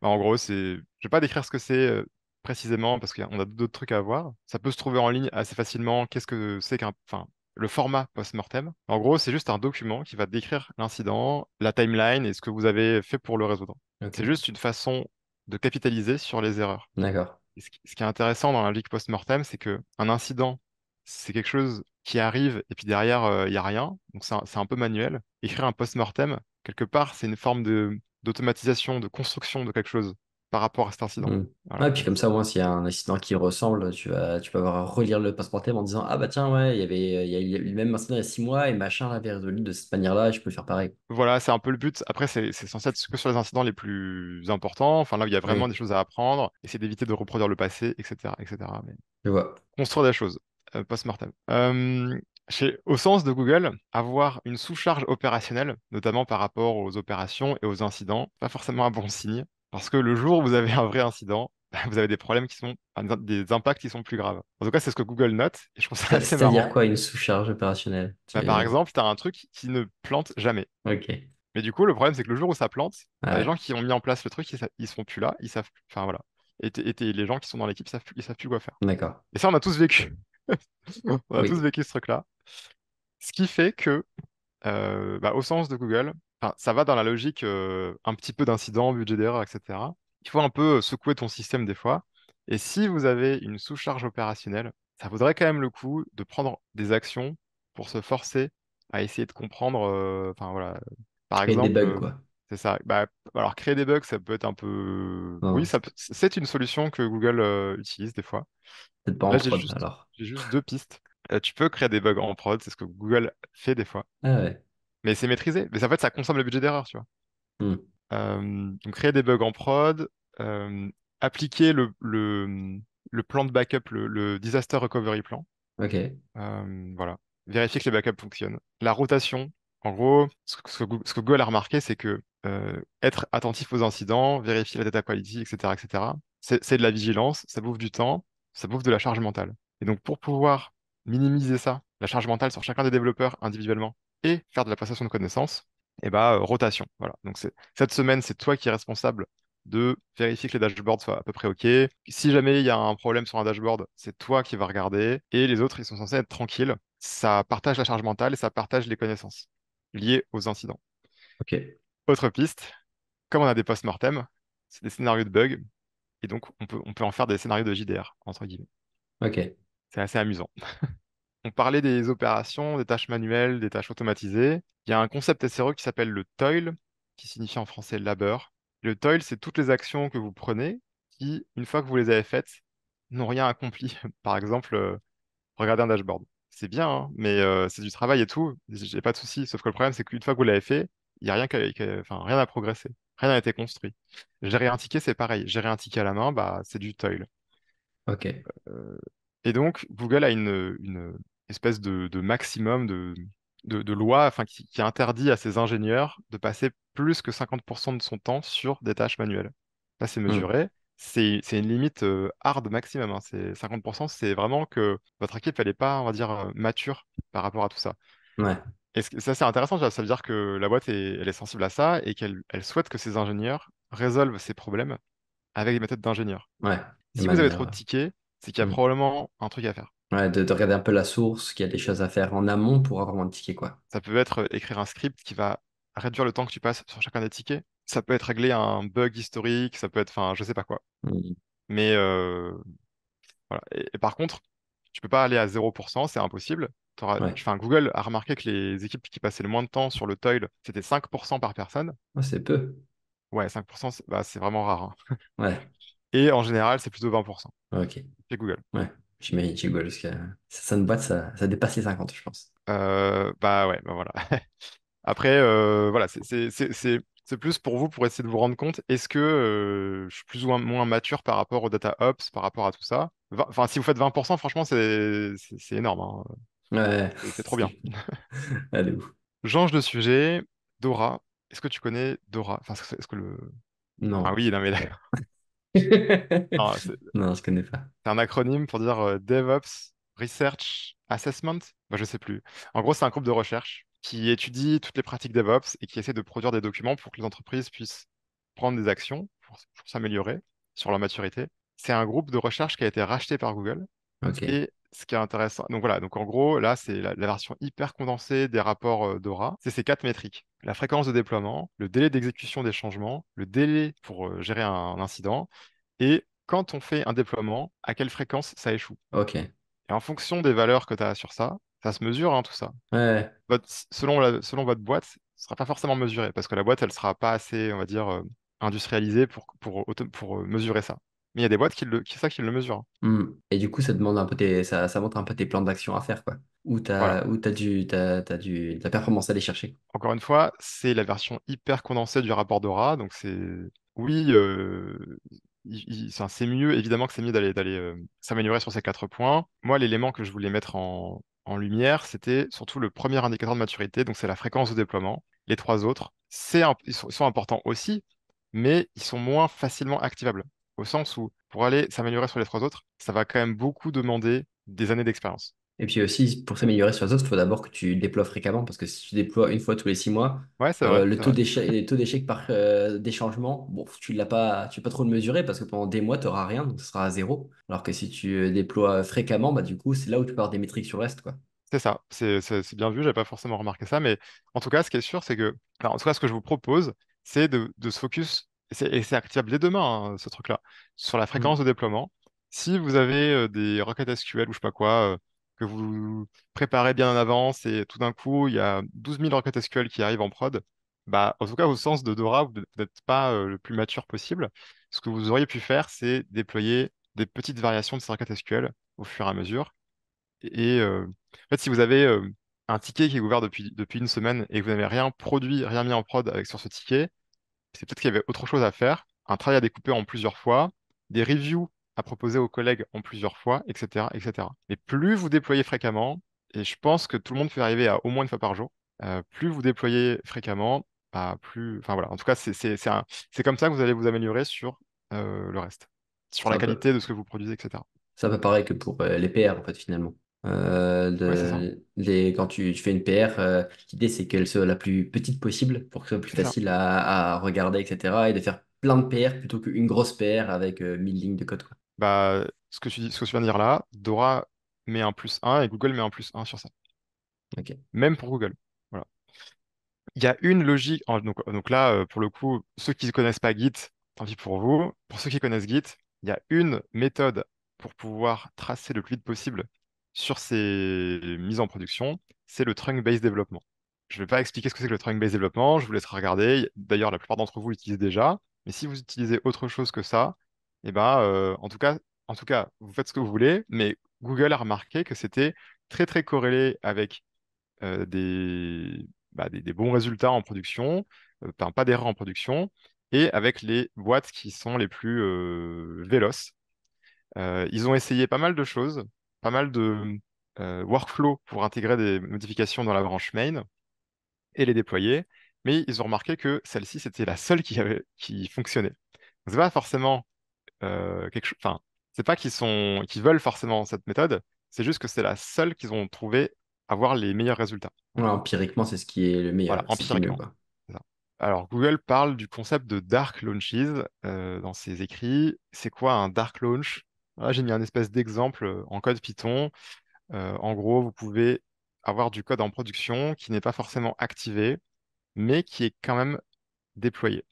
Bah, en gros, c'est, je vais pas décrire ce que c'est précisément parce qu'on a d'autres trucs à voir. Ça peut se trouver en ligne assez facilement. Qu'est-ce que c'est qu'un. Enfin, le format post-mortem. En gros, c'est juste un document qui va décrire l'incident, la timeline et ce que vous avez fait pour le résoudre. C'est juste une façon de capitaliser sur les erreurs. D'accord. Ce, qui est intéressant dans la ligue post-mortem, c'est qu'un incident, c'est quelque chose qui arrive et puis derrière, euh, il n'y a rien. Donc c'est un, un, peu manuel. Écrire un post-mortem, quelque part, c'est une forme de d'automatisation, de construction de quelque chose par rapport à cet incident. et hmm. ah, puis comme ça, au moins, s'il y a un incident qui ressemble, tu vas, tu peux avoir relire le passeport en disant Ah bah tiens, ouais, il y avait a eu le même incident il y a six mois et machin l'avait résolu de cette manière-là je peux faire pareil. Voilà, c'est un peu le but. Après, c'est censé être que sur les incidents les plus importants, enfin là il y a vraiment des choses à apprendre, essayer d'éviter de reproduire le passé, etc. etc. Mais... Construire des choses euh, post-mortem. Euh, chez, au sens de Google, avoir une sous-charge opérationnelle, notamment par rapport aux opérations et aux incidents, pas forcément un bon signe. Parce que le jour où vous avez un vrai incident, vous avez des problèmes qui sont des impacts qui sont plus graves. En tout cas, c'est ce que Google note et je ça veut C'est-à-dire quoi une sous-charge opérationnelle bah, Par exemple, tu as un truc qui ne plante jamais. Ok. Mais du coup, le problème, c'est que le jour où ça plante, les gens qui ont mis en place le truc, ils, ne sont plus là, ils savent Enfin voilà. Et, les gens qui sont dans l'équipe, ils savent, savent plus quoi faire. D'accord. Et ça, on a tous vécu. on a tous vécu ce truc-là. Ce qui fait que, euh, bah, au sens de Google, ça va dans la logique un petit peu d'incident, budget d'erreur, etc. Il faut un peu secouer ton système des fois. Et si vous avez une sous-charge opérationnelle, ça vaudrait quand même le coup de prendre des actions pour se forcer à essayer de comprendre. enfin voilà, par créer exemple. des bugs, quoi. C'est ça. Bah, alors créer des bugs, ça peut être un peu. Oui, c'est une solution que Google utilise des fois. peut pas J'ai juste deux pistes. tu peux créer des bugs en prod, c'est ce que Google fait des fois. Ah ouais mais c'est maîtrisé. Mais en fait, ça consomme le budget d'erreur, tu hmm. euh, donc, créer des bugs en prod, euh, appliquer le, le, plan de backup, le, disaster recovery plan. Euh, voilà. Vérifier que les backups fonctionnent. La rotation, en gros, ce que, ce Google a remarqué, c'est que être attentif aux incidents, vérifier la data quality, etc., etc., c'est de la vigilance, ça bouffe du temps, ça bouffe de la charge mentale. Et donc, pour pouvoir minimiser ça, la charge mentale sur chacun des développeurs individuellement, et faire de la passation de connaissances, et eh bah, ben, euh, rotation. Voilà. Donc cette semaine, c'est toi qui es responsable de vérifier que les dashboards soient à peu près OK. Si jamais il y a un problème sur un dashboard, c'est toi qui vas regarder et les autres, ils sont censés être tranquilles. Ça partage la charge mentale et ça partage les connaissances liées aux incidents. OK. Autre piste, comme on a des post-mortem, c'est des scénarios de bugs et donc on peut, on peut en faire des scénarios de JDR, entre guillemets. OK. C'est assez amusant. On parlait des opérations, des tâches manuelles, des tâches automatisées. Il y a un concept SRE qui s'appelle le toil, qui signifie en français labeur. Le toil, c'est toutes les actions que vous prenez qui, une fois que vous les avez faites, n'ont rien accompli. Par exemple, euh, regarder un dashboard. C'est bien, hein, mais euh, c'est du travail et tout. J'ai pas de souci. Sauf que le problème, c'est qu'une fois que vous l'avez fait, il n'y a rien, enfin, rien à progresser. Rien n'a été construit. Gérer un ticket, c'est pareil. Gérer un ticket à la main, bah, c'est du toil. OK. Euh, et donc, Google a une, espèce de, maximum de, de, loi enfin, qui, interdit à ses ingénieurs de passer plus que 50% de son temps sur des tâches manuelles. Ça, c'est mmh. mesuré. C'est, une limite hard maximum. Hein. C'est 50%, c'est vraiment que votre équipe, n'est pas, on va dire, mature par rapport à tout ça. Ouais. Et ça, c'est intéressant. Ça veut dire que la boîte, est, elle est sensible à ça et qu'elle elle souhaite que ses ingénieurs résolvent ces problèmes avec des méthodes d'ingénieurs. si vous avez trop de tickets, c'est qu'il y a mmh. probablement un truc à faire. Ouais, de, regarder un peu la source, qu'il y a des choses à faire en amont pour avoir un ticket, quoi. Ça peut être euh, écrire un script qui va réduire le temps que tu passes sur chacun des tickets. Ça peut être régler un bug historique, ça peut être, enfin, je sais pas quoi. Mmh. Mais euh, voilà. Et, par contre, tu peux pas aller à 0%, c'est impossible. Google a remarqué que les équipes qui passaient le moins de temps sur le toil, c'était 5% par personne. c'est peu. Ouais, 5%, bah, c'est vraiment rare. Hein. Ouais. Et en général, c'est plutôt 20%. Ok. C'est Google. Ouais. J'imagine Ça, une boîte, ça, ça dépasse les 50, je pense. Euh, bah ouais, bah voilà. Après, euh, c'est plus pour vous, pour essayer de vous rendre compte, est-ce que euh, je suis plus ou moins mature par rapport au data ops, par rapport à tout ça Enfin, si vous faites 20%, franchement, c'est énorme. Hein. C'est trop bien. Allez ah, où Change de sujet. Dora, est-ce que tu connais Dora Enfin, est que le... Non. Ah oui, non, mais d'ailleurs... non, non, je connais pas. C'est un acronyme pour dire euh, DevOps Research Assessment bah, Je sais plus. En gros, c'est un groupe de recherche qui étudie toutes les pratiques DevOps et qui essaie de produire des documents pour que les entreprises puissent prendre des actions pour, s'améliorer sur leur maturité. C'est un groupe de recherche qui a été racheté par Google. ok ce qui est intéressant, donc voilà, donc en gros, là, c'est la, version hyper condensée des rapports euh, d'Aura, c'est ces quatre métriques la fréquence de déploiement, le délai d'exécution des changements, le délai pour euh, gérer un, incident et quand on fait un déploiement, à quelle fréquence ça échoue. OK. Et en fonction des valeurs que tu as sur ça, ça se mesure, hein, tout ça. selon, selon votre boîte, ce ne sera pas forcément mesuré parce que la boîte, elle ne sera pas assez, on va dire, euh, industrialisée pour, pour, pour mesurer ça mais il y a des boîtes qui, le, qui ça qui le mesurent. Hmm. Et du coup, ça demande un peu ça, montre un peu tes plans d'action à faire, quoi. Où tu as, du, performance à aller chercher. Encore une fois, c'est la version hyper condensée du rapport d'Ora. Donc c'est. Oui, euh, c'est mieux, évidemment que c'est mieux d'aller euh, s'améliorer sur ces quatre points. Moi, l'élément que je voulais mettre en, lumière, c'était surtout le premier indicateur de maturité, donc c'est la fréquence de déploiement. Les trois autres, c'est ils sont importants aussi, mais ils sont moins facilement activables au sens où pour aller s'améliorer sur les trois autres, ça va quand même beaucoup demander des années d'expérience. Et puis aussi, pour s'améliorer sur les autres, il faut d'abord que tu déploies fréquemment, parce que si tu déploies une fois tous les six mois, euh, le, taux le, taux d'échec par euh, des changements, bon, tu l'as pas, tu peux pas trop le mesurer, parce que pendant des mois, tu n'auras rien, donc ce sera à zéro. Alors que si tu euh, déploies fréquemment, bah, du coup, c'est là où tu pars des métriques sur le reste. C'est ça, c'est bien vu, je n'avais pas forcément remarqué ça, mais en tout cas, ce qui est sûr, c'est que, en tout cas, ce que je vous propose, c'est de, de, se focus et c'est activable dès demain, hein, ce truc-là, sur la mmh. fréquence de déploiement. Si vous avez euh, des requêtes SQL ou je sais pas quoi, euh, que vous préparez bien en avance et tout d'un coup, il y a 12 000 requêtes SQL qui arrivent en prod, bah, en tout cas, au sens de Dora, vous n'êtes pas euh, le plus mature possible. Ce que vous auriez pu faire, c'est déployer des petites variations de ces requêtes SQL au fur et à mesure. Et en fait, si vous avez un ticket qui est ouvert depuis, depuis une semaine et que vous n'avez rien produit, rien mis en prod sur ce ticket, c'est peut-être qu'il y avait autre chose à faire, un travail à découper en plusieurs fois, des reviews à proposer aux collègues en plusieurs fois, etc. etc. Mais plus vous déployez fréquemment, et je pense que tout le monde peut arriver à au moins une fois par jour, euh, plus vous déployez fréquemment, bah, plus... Enfin voilà, en tout cas, c'est comme ça que vous allez vous améliorer sur euh, le reste, sur la qualité de ce que vous produisez, etc. Ça va pareil que pour euh, les PR, en fait, finalement. Euh, les, quand tu, fais une PR, euh, l'idée c'est qu'elle soit la plus petite possible pour que ce soit plus facile à, à regarder, etc. Et de faire plein de PR plutôt qu'une grosse PR avec 1000 euh, lignes de code, quoi. Bah, ce que tu dis, ce que viens de dire là, Dora met un plus 1 et Google met un plus 1 sur ça. Même pour Google. Voilà. Il y a une logique. Donc, donc là, pour le coup, ceux qui ne connaissent pas Git, tant pis pour vous. Pour ceux qui connaissent Git, il y a une méthode pour pouvoir tracer le plus vite possible sur ces mises en production, c'est le trunk-based développement. Je ne vais pas expliquer ce que c'est que le trunk-based développement, je vous laisserai regarder. D'ailleurs, la plupart d'entre vous l'utilisent déjà, mais si vous utilisez autre chose que ça, eh ben, euh, en, tout cas, en tout cas, vous faites ce que vous voulez, mais Google a remarqué que c'était très très corrélé avec euh, bah, des, bons résultats en production, euh, pas d'erreurs en production, et avec les boîtes qui sont les plus véloces. ils ont essayé pas mal de choses, pas mal de euh, workflow pour intégrer des modifications dans la branche main et les déployer, mais ils ont remarqué que celle-ci, c'était la seule qui, avait, qui fonctionnait. C'est pas forcément euh, quelque chose. Enfin, c'est pas qu'ils sont, veulent forcément cette méthode. C'est juste que c'est la seule qu'ils ont trouvé avoir les meilleurs résultats. empiriquement, c'est ce qui est le meilleur. Voilà, empiriquement. Alors, Google parle du concept de dark launches euh, dans ses écrits. C'est quoi un dark launch j'ai mis un espèce d'exemple euh, en code Python. Euh, en gros, vous pouvez avoir du code en production qui n'est pas forcément activé, mais qui est quand même déployé.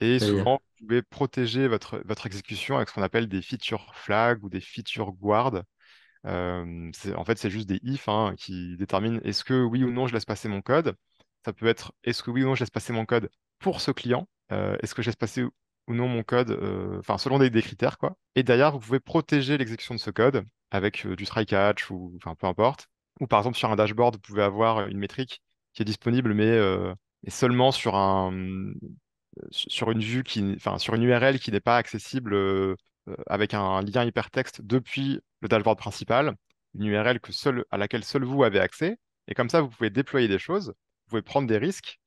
Et souvent, vous pouvez protéger votre, votre exécution avec ce qu'on appelle des feature flags ou des feature guards. Euh, en fait, c'est juste des if hein, qui déterminent est-ce que oui ou non je laisse passer mon code. Ça peut être est-ce que oui ou non je laisse passer mon code pour ce client Est-ce que je laisse passer ou non mon code, euh, enfin selon des, critères quoi. Et d'ailleurs, vous pouvez protéger l'exécution de ce code avec euh, du try catch ou enfin peu importe. Ou par exemple sur un dashboard, vous pouvez avoir euh, une métrique qui est disponible mais, seulement sur un sur une vue qui, enfin sur une URL qui n'est pas accessible avec un lien hypertexte depuis le dashboard principal, une URL que seul, à laquelle seul vous avez accès. Et comme ça, vous pouvez déployer des choses, vous pouvez prendre des risques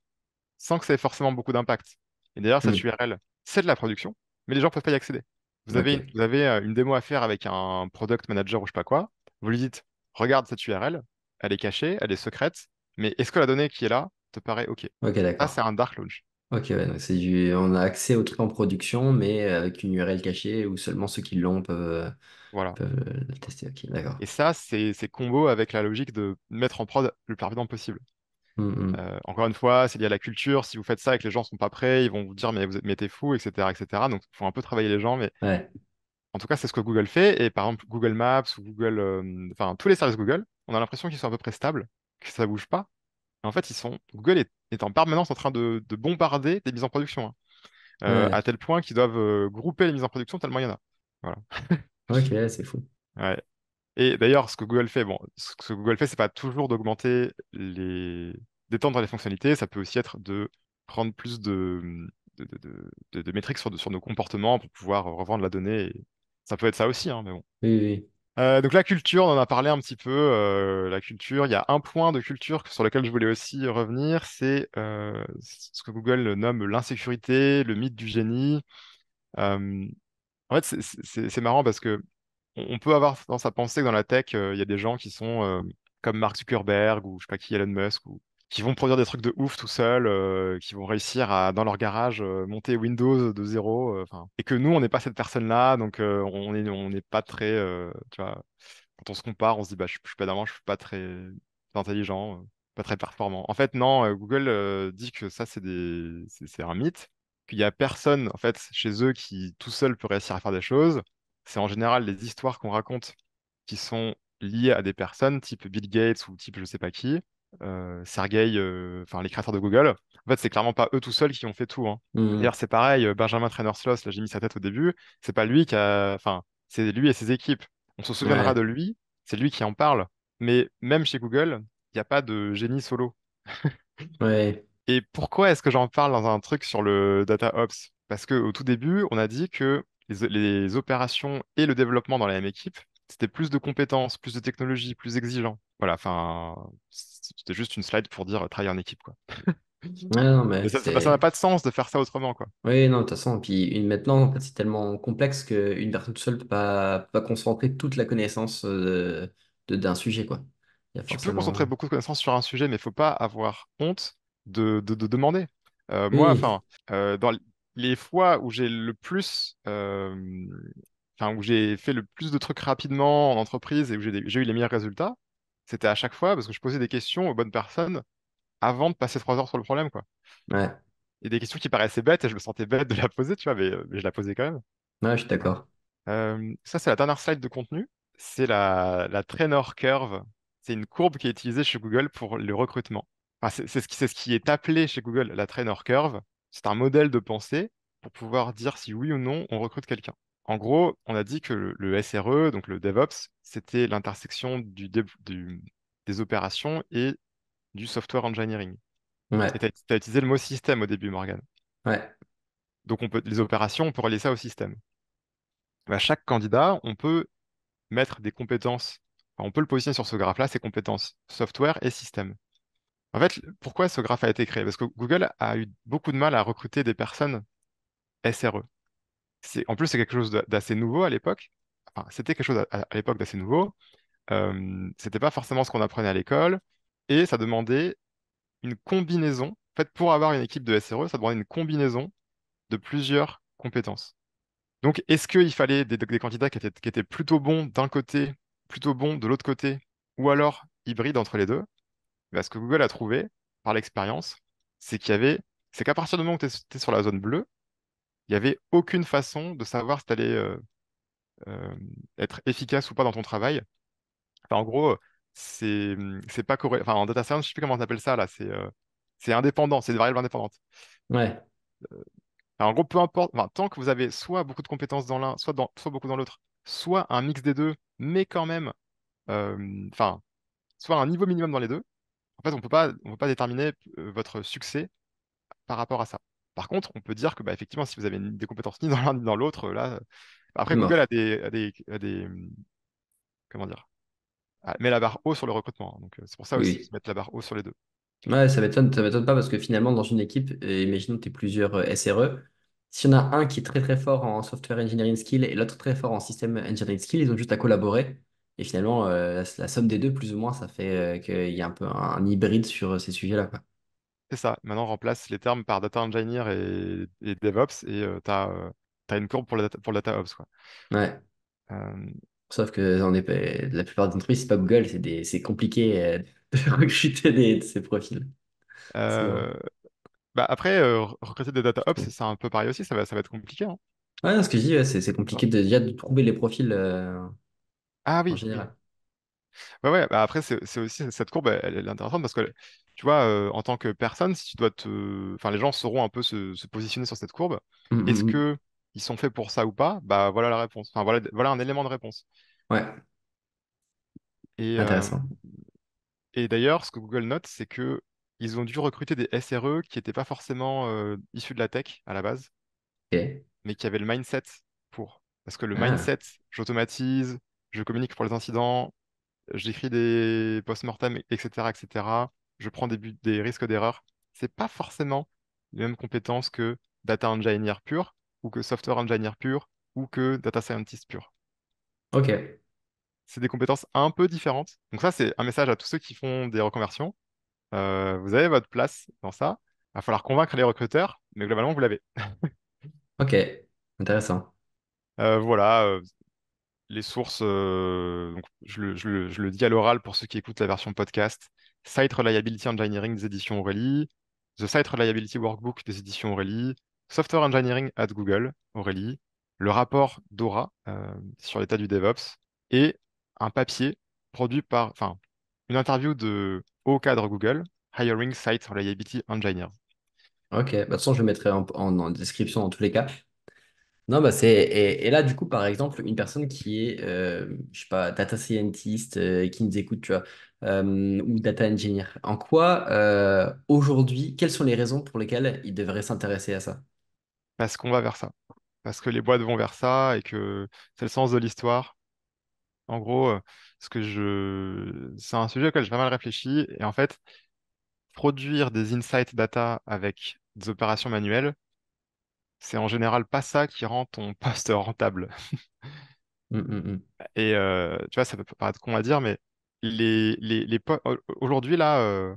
sans que ça ait forcément beaucoup d'impact. Et d'ailleurs, cette URL, c'est de la production, mais les gens ne peuvent pas y accéder. Vous avez, euh, une démo à faire avec un product manager ou je sais pas quoi, vous lui dites, regarde cette URL, elle est cachée, elle est secrète, mais est-ce que la donnée qui est là te paraît OK Ok, Ça, c'est un dark launch. Ok, donc on a accès au truc en production, mais avec une URL cachée où seulement ceux qui l'ont peuvent, euh, le tester. d'accord. Et ça, c'est combo avec la logique de mettre en prod le plus rapidement possible. Mm, mm. Euh, encore une fois, c'est lié à la culture. Si vous faites ça et que les gens sont pas prêts, ils vont vous dire mais vous êtes, mettez fou, etc., etc. Donc, il faut un peu travailler les gens, mais en tout cas, c'est ce que Google fait. Et par exemple, Google Maps ou Google, euh, enfin tous les services Google, on a l'impression qu'ils sont à peu près stables, que ça bouge pas. en fait, ils sont Google est, en permanence en train de, bombarder des mises en production, hein. euh, à tel point qu'ils doivent grouper les mises en production tellement il y en a. Voilà. ok, c'est fou. Ouais. Et d'ailleurs, ce que Google fait, bon, ce que Google fait, c'est pas toujours d'augmenter les, d'étendre les fonctionnalités. Ça peut aussi être de prendre plus de, de, de, de, de métriques sur, sur, nos comportements pour pouvoir revendre la donnée. ça peut être ça aussi, hein, mais bon. Oui, euh, donc la culture, on en a parlé un petit peu. Euh, la culture, il y a un point de culture sur lequel je voulais aussi revenir, c'est euh, ce que Google nomme l'insécurité, le mythe du génie. en fait, c'est marrant parce que on, peut avoir dans sa penser que dans la tech, euh, il y a des gens qui sont euh, comme Mark Zuckerberg ou je sais pas qui, Elon Musk, qui vont produire des trucs de ouf tout seuls, euh, qui vont réussir à, dans leur garage, monter Windows de zéro. et que nous, on n'est pas cette personne-là, donc on n'est on pas très. tu vois, quand on se compare, on se dit, bah, je, suis pas d'avant, je suis pas très intelligent, pas très performant. En fait, non, Google dit que ça, c'est des... un mythe qu'il n'y a personne en fait chez eux qui tout seul peut réussir à faire des choses, c'est en général les histoires qu'on raconte qui sont liées à des personnes, type Bill Gates ou type je sais pas qui, euh, euh enfin les créateurs de Google. En fait, c'est clairement pas eux tout seuls qui ont fait tout. Hein. Mmh. D'ailleurs, c'est pareil, euh, Benjamin Trainer-Sloss, là j'ai mis sa tête au début, c'est pas lui qui a. Enfin, c'est lui et ses équipes. On se souviendra de lui, c'est lui qui en parle. Mais même chez Google, il n'y a pas de génie solo. Et pourquoi est-ce que j'en parle dans un truc sur le data ops Parce qu'au tout début, on a dit que les, opérations et le développement dans la même équipe. C'était plus de compétences, plus de technologies, plus exigeant. Voilà, enfin, c'était juste une slide pour dire travailler en équipe, quoi. mais ça n'a pas de sens de faire ça autrement, quoi. Oui, non, de toute façon, puis une, maintenant, en fait, c'est tellement complexe qu'une personne seule ne peut pas, concentrer toute la connaissance euh, d'un sujet, quoi. Il peux concentrer beaucoup de connaissances sur un sujet, mais il ne faut pas avoir honte de, demander. Euh, moi, enfin, euh, dans, les fois où j'ai le plus, euh, où j'ai fait le plus de trucs rapidement en entreprise et où j'ai eu les meilleurs résultats, c'était à chaque fois parce que je posais des questions aux bonnes personnes avant de passer trois heures sur le problème, quoi. Ouais. Et des questions qui paraissaient bêtes et je me sentais bête de la poser, tu vois, mais, euh, je la posais quand même. Ouais, je suis d'accord. Euh, ça, c'est la dernière slide de contenu. C'est la, la Curve. C'est une courbe qui est utilisée chez Google pour le recrutement. Enfin, c'est ce, ce, qui est appelé chez Google la trainer Curve c'est un modèle de pensée pour pouvoir dire si oui ou non on recrute quelqu'un. En gros, on a dit que le, SRE, e, donc le DevOps, c'était l'intersection des opérations et du software engineering. Tu as, utilisé le mot système au début, Morgan. Donc on peut, les opérations, on peut relier ça au système. À bah, chaque candidat, on peut mettre des compétences, on peut le positionner sur ce graphe-là, ses compétences software et système. En fait, pourquoi ce graphe a été créé Parce que Google a eu beaucoup de mal à recruter des personnes SRE. En plus, c'est quelque chose d'assez nouveau à l'époque. Enfin, c'était quelque chose à, l'époque d'assez nouveau. c'était pas forcément ce qu'on apprenait à l'école. Et ça demandait une combinaison. En fait, pour avoir une équipe de SRE, ça demandait une combinaison de plusieurs compétences. Donc, est-ce qu'il fallait des, candidats qui étaient, qui étaient plutôt bons d'un côté, plutôt bons de l'autre côté, ou alors hybrides entre les deux bah, ce que Google a trouvé par l'expérience, c'est qu'il y avait, c'est qu'à partir du moment où tu étais sur la zone bleue, il n'y avait aucune façon de savoir si tu allais euh, euh, être efficace ou pas dans ton travail. en gros, c'est pas correct. en data science, je sais plus comment on appelle ça là, c'est euh, indépendant, c'est des variables indépendantes. Ouais. en gros, peu importe, tant que vous avez soit beaucoup de compétences dans l'un, soit, soit beaucoup dans l'autre, soit un mix des deux, mais quand même, enfin, soit un niveau minimum dans les deux, en fait, on ne peut pas déterminer euh, votre succès par rapport à ça. Par contre, on peut dire que, bah, effectivement, si vous avez des compétences ni dans l'un ni dans l'autre, euh, là, après, Google a des, hum, comment dire, met la barre haut sur le recrutement. Hein. Donc, euh, c'est pour ça aussi mettre qu'ils la barre haut sur les deux. ça m'étonne, m'étonne pas parce que finalement, dans une équipe, imaginons que tu es plusieurs SRE, si on a un qui est très très fort en software engineering skill et l'autre très fort en System engineering skill, ils ont juste à collaborer et finalement, euh, la, somme des deux, plus ou moins, ça fait euh, qu'il y a un peu un, hybride sur euh, ces sujets-là. C'est ça. Maintenant, on remplace les termes par data engineer et, DevOps et tu as, une courbe pour le pour ops. Ouais. Sauf que la plupart des entreprises, c'est pas Google, c'est, c'est compliqué de recruter des, ces profils. Bah, après, recruter des data ops, c'est un peu pareil aussi, ça va, ça va être compliqué. Hein. Ouais, ce que je dis, c'est, c'est compliqué de, déjà de trouver les profils. Ah oui. Ouais, bah, après, c'est aussi cette courbe, elle, est intéressante parce que, tu vois, euh, en tant que personne, si tu dois te. Enfin, les gens sauront un peu se, positionner sur cette courbe. Mmh, Est-ce mmh, mmh. qu'ils que sont faits pour ça ou pas? Bah voilà la réponse. voilà, un élément de réponse. Ouais, Et, euh, intéressant. et d'ailleurs, ce que Google note, c'est que ils ont dû recruter des SRE qui n'étaient pas forcément euh, issus de la tech à la base, mais qui avaient le mindset pour. Parce que le ah. mindset, j'automatise, je communique pour les incidents, j'écris des post-mortem, etc., etc. Je prends des, des risques d'erreur. C'est pas forcément les mêmes compétences que data engineer pur, ou que software engineer pur, ou que data scientist pur. Ok. C'est des compétences un peu différentes. Donc ça, c'est un message à tous ceux qui font des reconversions. Euh, vous avez votre place dans ça. Il va falloir convaincre les recruteurs, mais globalement, vous l'avez. ok, intéressant. Euh, voilà, euh, les sources, euh, donc je, le, dis à l'oral pour ceux qui écoutent la version podcast, Site Reliability Engineering des éditions Aurélie, The Site Reliability Workbook des éditions Aurélie, Software Engineering at Google, Aurélie, le rapport Dora euh, sur l'état du DevOps et un papier produit par, enfin, une interview de haut cadre Google, Hiring Site Reliability Engineer. Ok, bah, de toute façon, je le mettrai en, description dans tous les cas. Non, bah c'est, et, là, du coup, par exemple, une personne qui est, euh, je sais pas, data scientist, euh, qui nous écoute, tu vois, euh, ou data engineer, en quoi, aujourd'hui, quelles sont les raisons pour lesquelles il devrait s'intéresser à ça? Parce qu'on va vers ça. Parce que les boîtes vont vers ça et que c'est le sens de l'histoire. En gros, ce que je... c'est un sujet auquel j'ai pas mal réfléchi. Et en fait, produire des insights data avec des opérations manuelles, c'est en général pas ça qui rend ton poste rentable. Mmh, mmh, mmh. Et euh, tu vois, ça peut paraître con à dire, mais les, les, aujourd'hui, là, euh,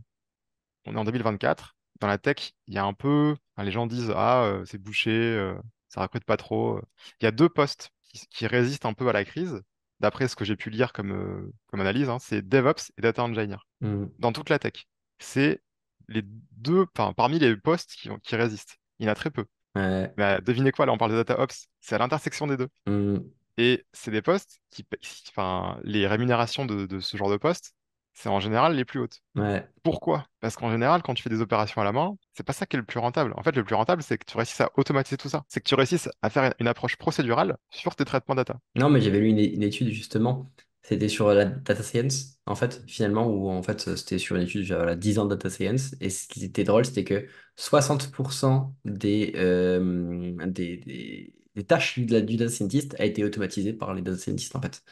on est en 2024. Dans la tech, il y a un peu. les gens disent Ah, euh, c'est bouché, ça recrute pas trop. Il y a deux postes qui, résistent un peu à la crise, d'après ce que j'ai pu lire comme, comme analyse hein, c'est DevOps et Data Engineer. Dans toute la tech. C'est les deux, parmi les postes qui, qui résistent. Il y en a très peu. Bah, devinez quoi, là on parle de data ops, c'est à l'intersection des deux. Mmh. Et c'est des postes qui, enfin, les rémunérations de, ce genre de postes, c'est en général les plus hautes. Pourquoi Parce qu'en général, quand tu fais des opérations à la main, c'est pas ça qui est le plus rentable. En fait, le plus rentable, c'est que tu réussisses à automatiser tout ça. C'est que tu réussisses à faire une approche procédurale sur tes traitements data. Non, mais j'avais lu une, une étude justement c'était sur la data science, en fait, finalement, ou en fait, c'était sur une étude, j'avais 10 ans de data science, et ce qui était drôle, c'était que 60% euh, des, des, des, tâches du, data scientist a été automatisée par les data scientists, en fait.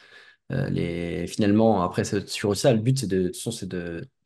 Euh, les, finalement, après, sur ça, le but, c'est de,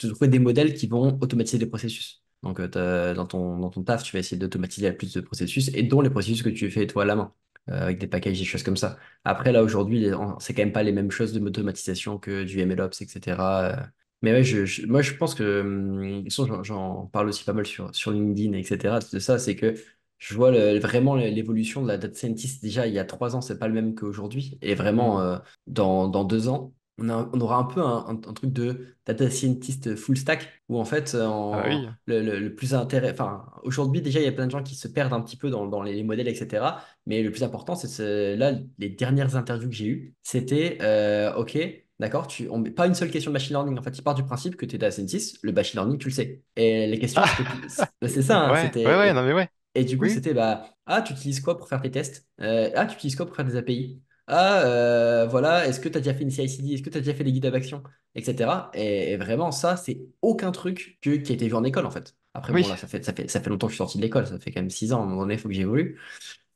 de, trouver des modèles qui vont automatiser les processus. Donc, euh, dans ton, dans ton taf, tu vas essayer d'automatiser la plus de processus et dont les processus que tu fais toi à la main. Euh, avec des packages, des choses comme ça. Après, là, aujourd'hui, c'est quand même pas les mêmes choses de automatisation que du MLOps, etc. Euh. Mais ouais, moi, je pense que, hum, j'en parle aussi pas mal sur, sur LinkedIn, etc., de ça, c'est que je vois vraiment l'évolution de la data scientist. Déjà, il y a trois ans, c'est pas le même qu'aujourd'hui. Et vraiment, mmh. euh, dans, dans, deux ans, on, aura un peu un, truc de data scientist full stack où en fait euh, ah le, plus intérêt enfin aujourd'hui déjà il y a plein de gens qui se perdent un petit peu dans, les modèles etc mais le plus important c'est là les dernières interviews que j'ai eues c'était euh, ok D'accord tu, Pas une seule question de machine learning. En fait, il part du principe que tu es data scientist, le machine learning, tu le sais. Et les questions, ah. bah, c'est ça. Hein, ouais, ouais, Et du coup, c'était bah, ah, tu utilises quoi pour faire tes tests euh, Ah, tu utilises quoi pour faire des API ah, euh, voilà, est-ce que tu as déjà fait une CICD? Est-ce que tu as déjà fait des guides d'action? Etc. Et, vraiment, ça, c'est aucun truc que- qui a été vu en école, en fait. Après, bon, là, ça fait, ça fait, ça fait longtemps que je suis sorti de l'école. Ça fait quand même 6 ans. À un moment donné, il faut que j'évolue.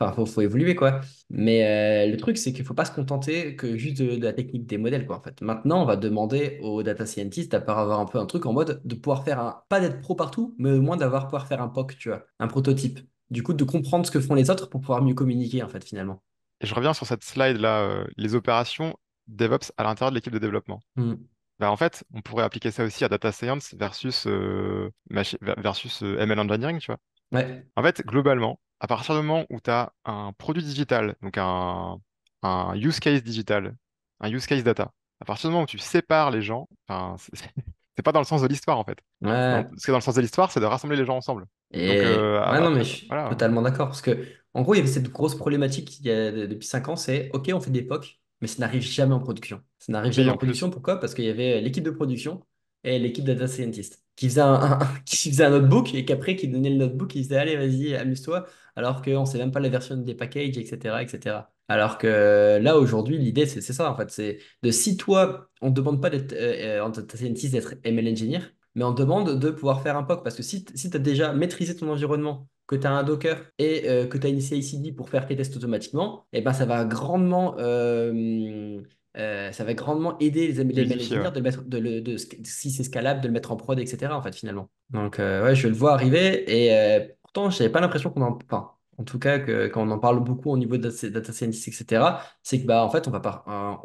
Enfin, faut, faut évoluer, quoi. Mais euh, le truc, c'est qu'il faut pas se contenter que juste de, la technique des modèles, quoi, en fait. Maintenant, on va demander aux data scientists, à part avoir un peu un truc en mode de pouvoir faire un... Pas d'être pro partout, mais au moins d'avoir pouvoir faire un POC, tu vois, un prototype. Du coup, de comprendre ce que font les autres pour pouvoir mieux communiquer, en fait, finalement. Et je reviens sur cette slide-là, euh, les opérations DevOps à l'intérieur de l'équipe de développement. Mm. Bah, en fait, on pourrait appliquer ça aussi à data science versus, euh, versus euh, ML engineering, tu vois. En fait, globalement, à partir du moment où tu as un produit digital, donc un, un, use case digital, un use case data, à partir du moment où tu sépares les gens, c'est pas dans le sens de l'histoire en fait. ce qui est dans le sens de l'histoire, c'est de rassembler les gens ensemble. Et... non, mais je suis totalement d'accord parce que en gros, il y avait cette grosse problématique depuis 5 ans, c'est OK, on fait des POC, mais ça n'arrive jamais en production. Ça n'arrive jamais en production, pourquoi Parce qu'il y avait l'équipe de production et l'équipe data scientist qui faisait un, qui faisait un notebook et qu'après qui donnait le notebook et il disait allez vas-y amuse-toi alors qu'on ne sait même pas la version des packages etc etc alors que euh, là aujourd'hui l'idée c'est ça en fait c'est de si toi on ne demande pas d'être euh, euh, scientist d'être ML engineer mais on demande de pouvoir faire un POC parce que si, si tu as déjà maîtrisé ton environnement que tu as un Docker et euh, que tu as une CICD pour faire tes tests automatiquement, et eh ben ça va grandement euh, euh, ça va grandement aider les, managers de mettre, de, si c'est scalable, de le mettre en prod, etc. En fait, finalement. Donc, ouais, je le vois arriver et pourtant, je n'avais pas l'impression qu'on en. Enfin, en tout cas, que, quand on en parle beaucoup au niveau de data science, etc., c'est que, bah, en fait, on va,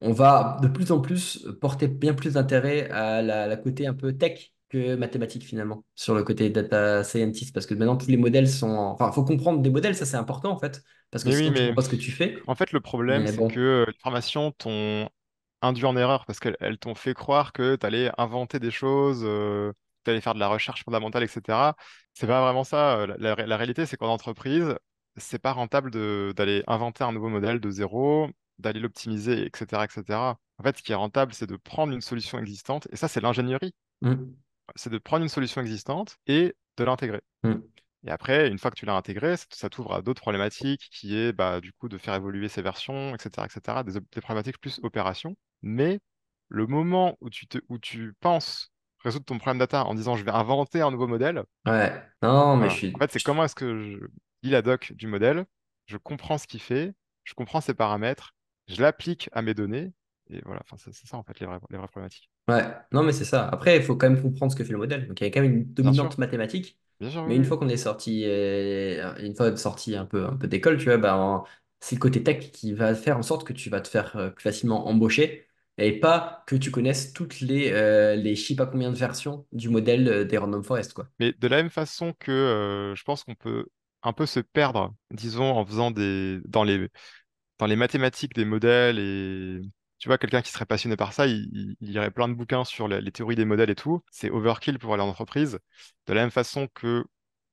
on, va de plus en plus porter bien plus d'intérêt à la côté un peu tech mathématiques finalement sur le côté data scientist parce que maintenant tous les modèles sont enfin faut comprendre des modèles ça c'est important en fait parce que pas ce que tu fais en fait le problème c'est que euh, les formations t'ont induit en erreur parce qu'elles t'ont fait croire que tu allais inventer des choses euh, tu allais faire de la recherche fondamentale etc c'est pas vraiment ça euh, la, réalité c'est qu'en entreprise c'est pas rentable d'aller inventer un nouveau modèle de zéro d'aller l'optimiser etc etc en fait ce qui est rentable c'est de prendre une solution existante et ça c'est l'ingénierie mmh c'est de prendre une solution existante et de l'intégrer. Mmh. Et après, une fois que tu l'as intégré, ça t'ouvre à d'autres problématiques qui est bah, du coup de faire évoluer ces versions, etc., etc., des, problématiques plus opération. Mais le moment où tu, te, où tu penses résoudre ton problème data en disant je vais inventer un nouveau modèle. Ouais, non, mais je suis. En fait, c'est comment est-ce que je lis la doc du modèle, je comprends ce qu'il fait, je comprends ses paramètres, je l'applique à mes données voilà, enfin, c'est, ça en fait les vraies, problématiques. Ouais, non, mais c'est ça. Après, il faut quand même comprendre ce que fait le modèle. Donc il y a quand même une dominante mathématique. mais une fois qu'on est sorti, euh, une fois sorti un peu, un peu d'école, tu vois, bah, c'est le côté tech qui va faire en sorte que tu vas te faire euh, plus facilement embaucher et pas que tu connaisses toutes les, euh, les sais combien de versions du modèle des Random Forest. Quoi. Mais de la même façon que je pense qu'on peut un peu se perdre, disons, en faisant des. dans les, dans les mathématiques des modèles et tu vois, quelqu'un qui serait passionné par ça, il, y aurait plein de bouquins sur les, théories des modèles et tout. C'est overkill pour aller en entreprise. De la même façon que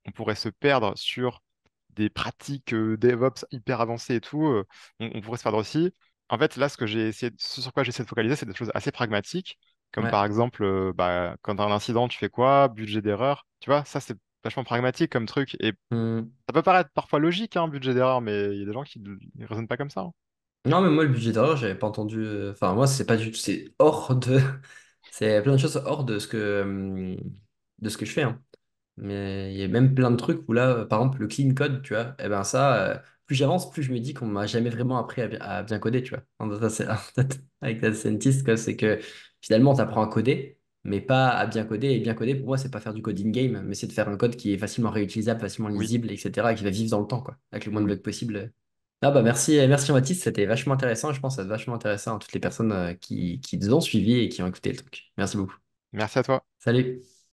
on pourrait se perdre sur des pratiques euh, DevOps hyper avancées et tout, euh, on, pourrait se perdre aussi. En fait, là, ce, que essayé, sur quoi j'essaie de focaliser, c'est des choses assez pragmatiques, comme par exemple, euh, bah, quand tu as un incident, tu fais quoi Budget d'erreur. Tu vois, ça, c'est vachement pragmatique comme truc. Et mmh. ça peut paraître parfois logique, un hein, budget d'erreur, mais il y a des gens qui ne raisonnent pas comme ça. Hein. Non, mais moi, le budget d'horreur, j'avais pas entendu. Euh, enfin, moi, c'est pas du tout. C'est hors de. C'est plein de choses hors de ce que, euh, de ce que je fais. Hein. Mais il y a même plein de trucs où là, euh, par exemple, le clean code, tu vois, et eh ben ça, plus j'avance, plus je me dis qu'on m'a jamais vraiment appris à, bien coder, tu vois. En avec la Scientist, c'est que finalement, tu apprends à coder, mais pas à bien coder. Et bien coder, pour moi, c'est pas faire du coding game, mais c'est de faire un code qui est facilement réutilisable, facilement lisible, etc., et qui va vivre dans le temps, quoi, avec le moins de bugs possible. Ah bah merci, euh, merci Mathis, c'était vachement intéressant. Je pense que ça vachement intéressant à toutes les personnes euh, qui, qui nous ont suivis et qui ont écouté le truc. Merci beaucoup. Merci à toi. Salut.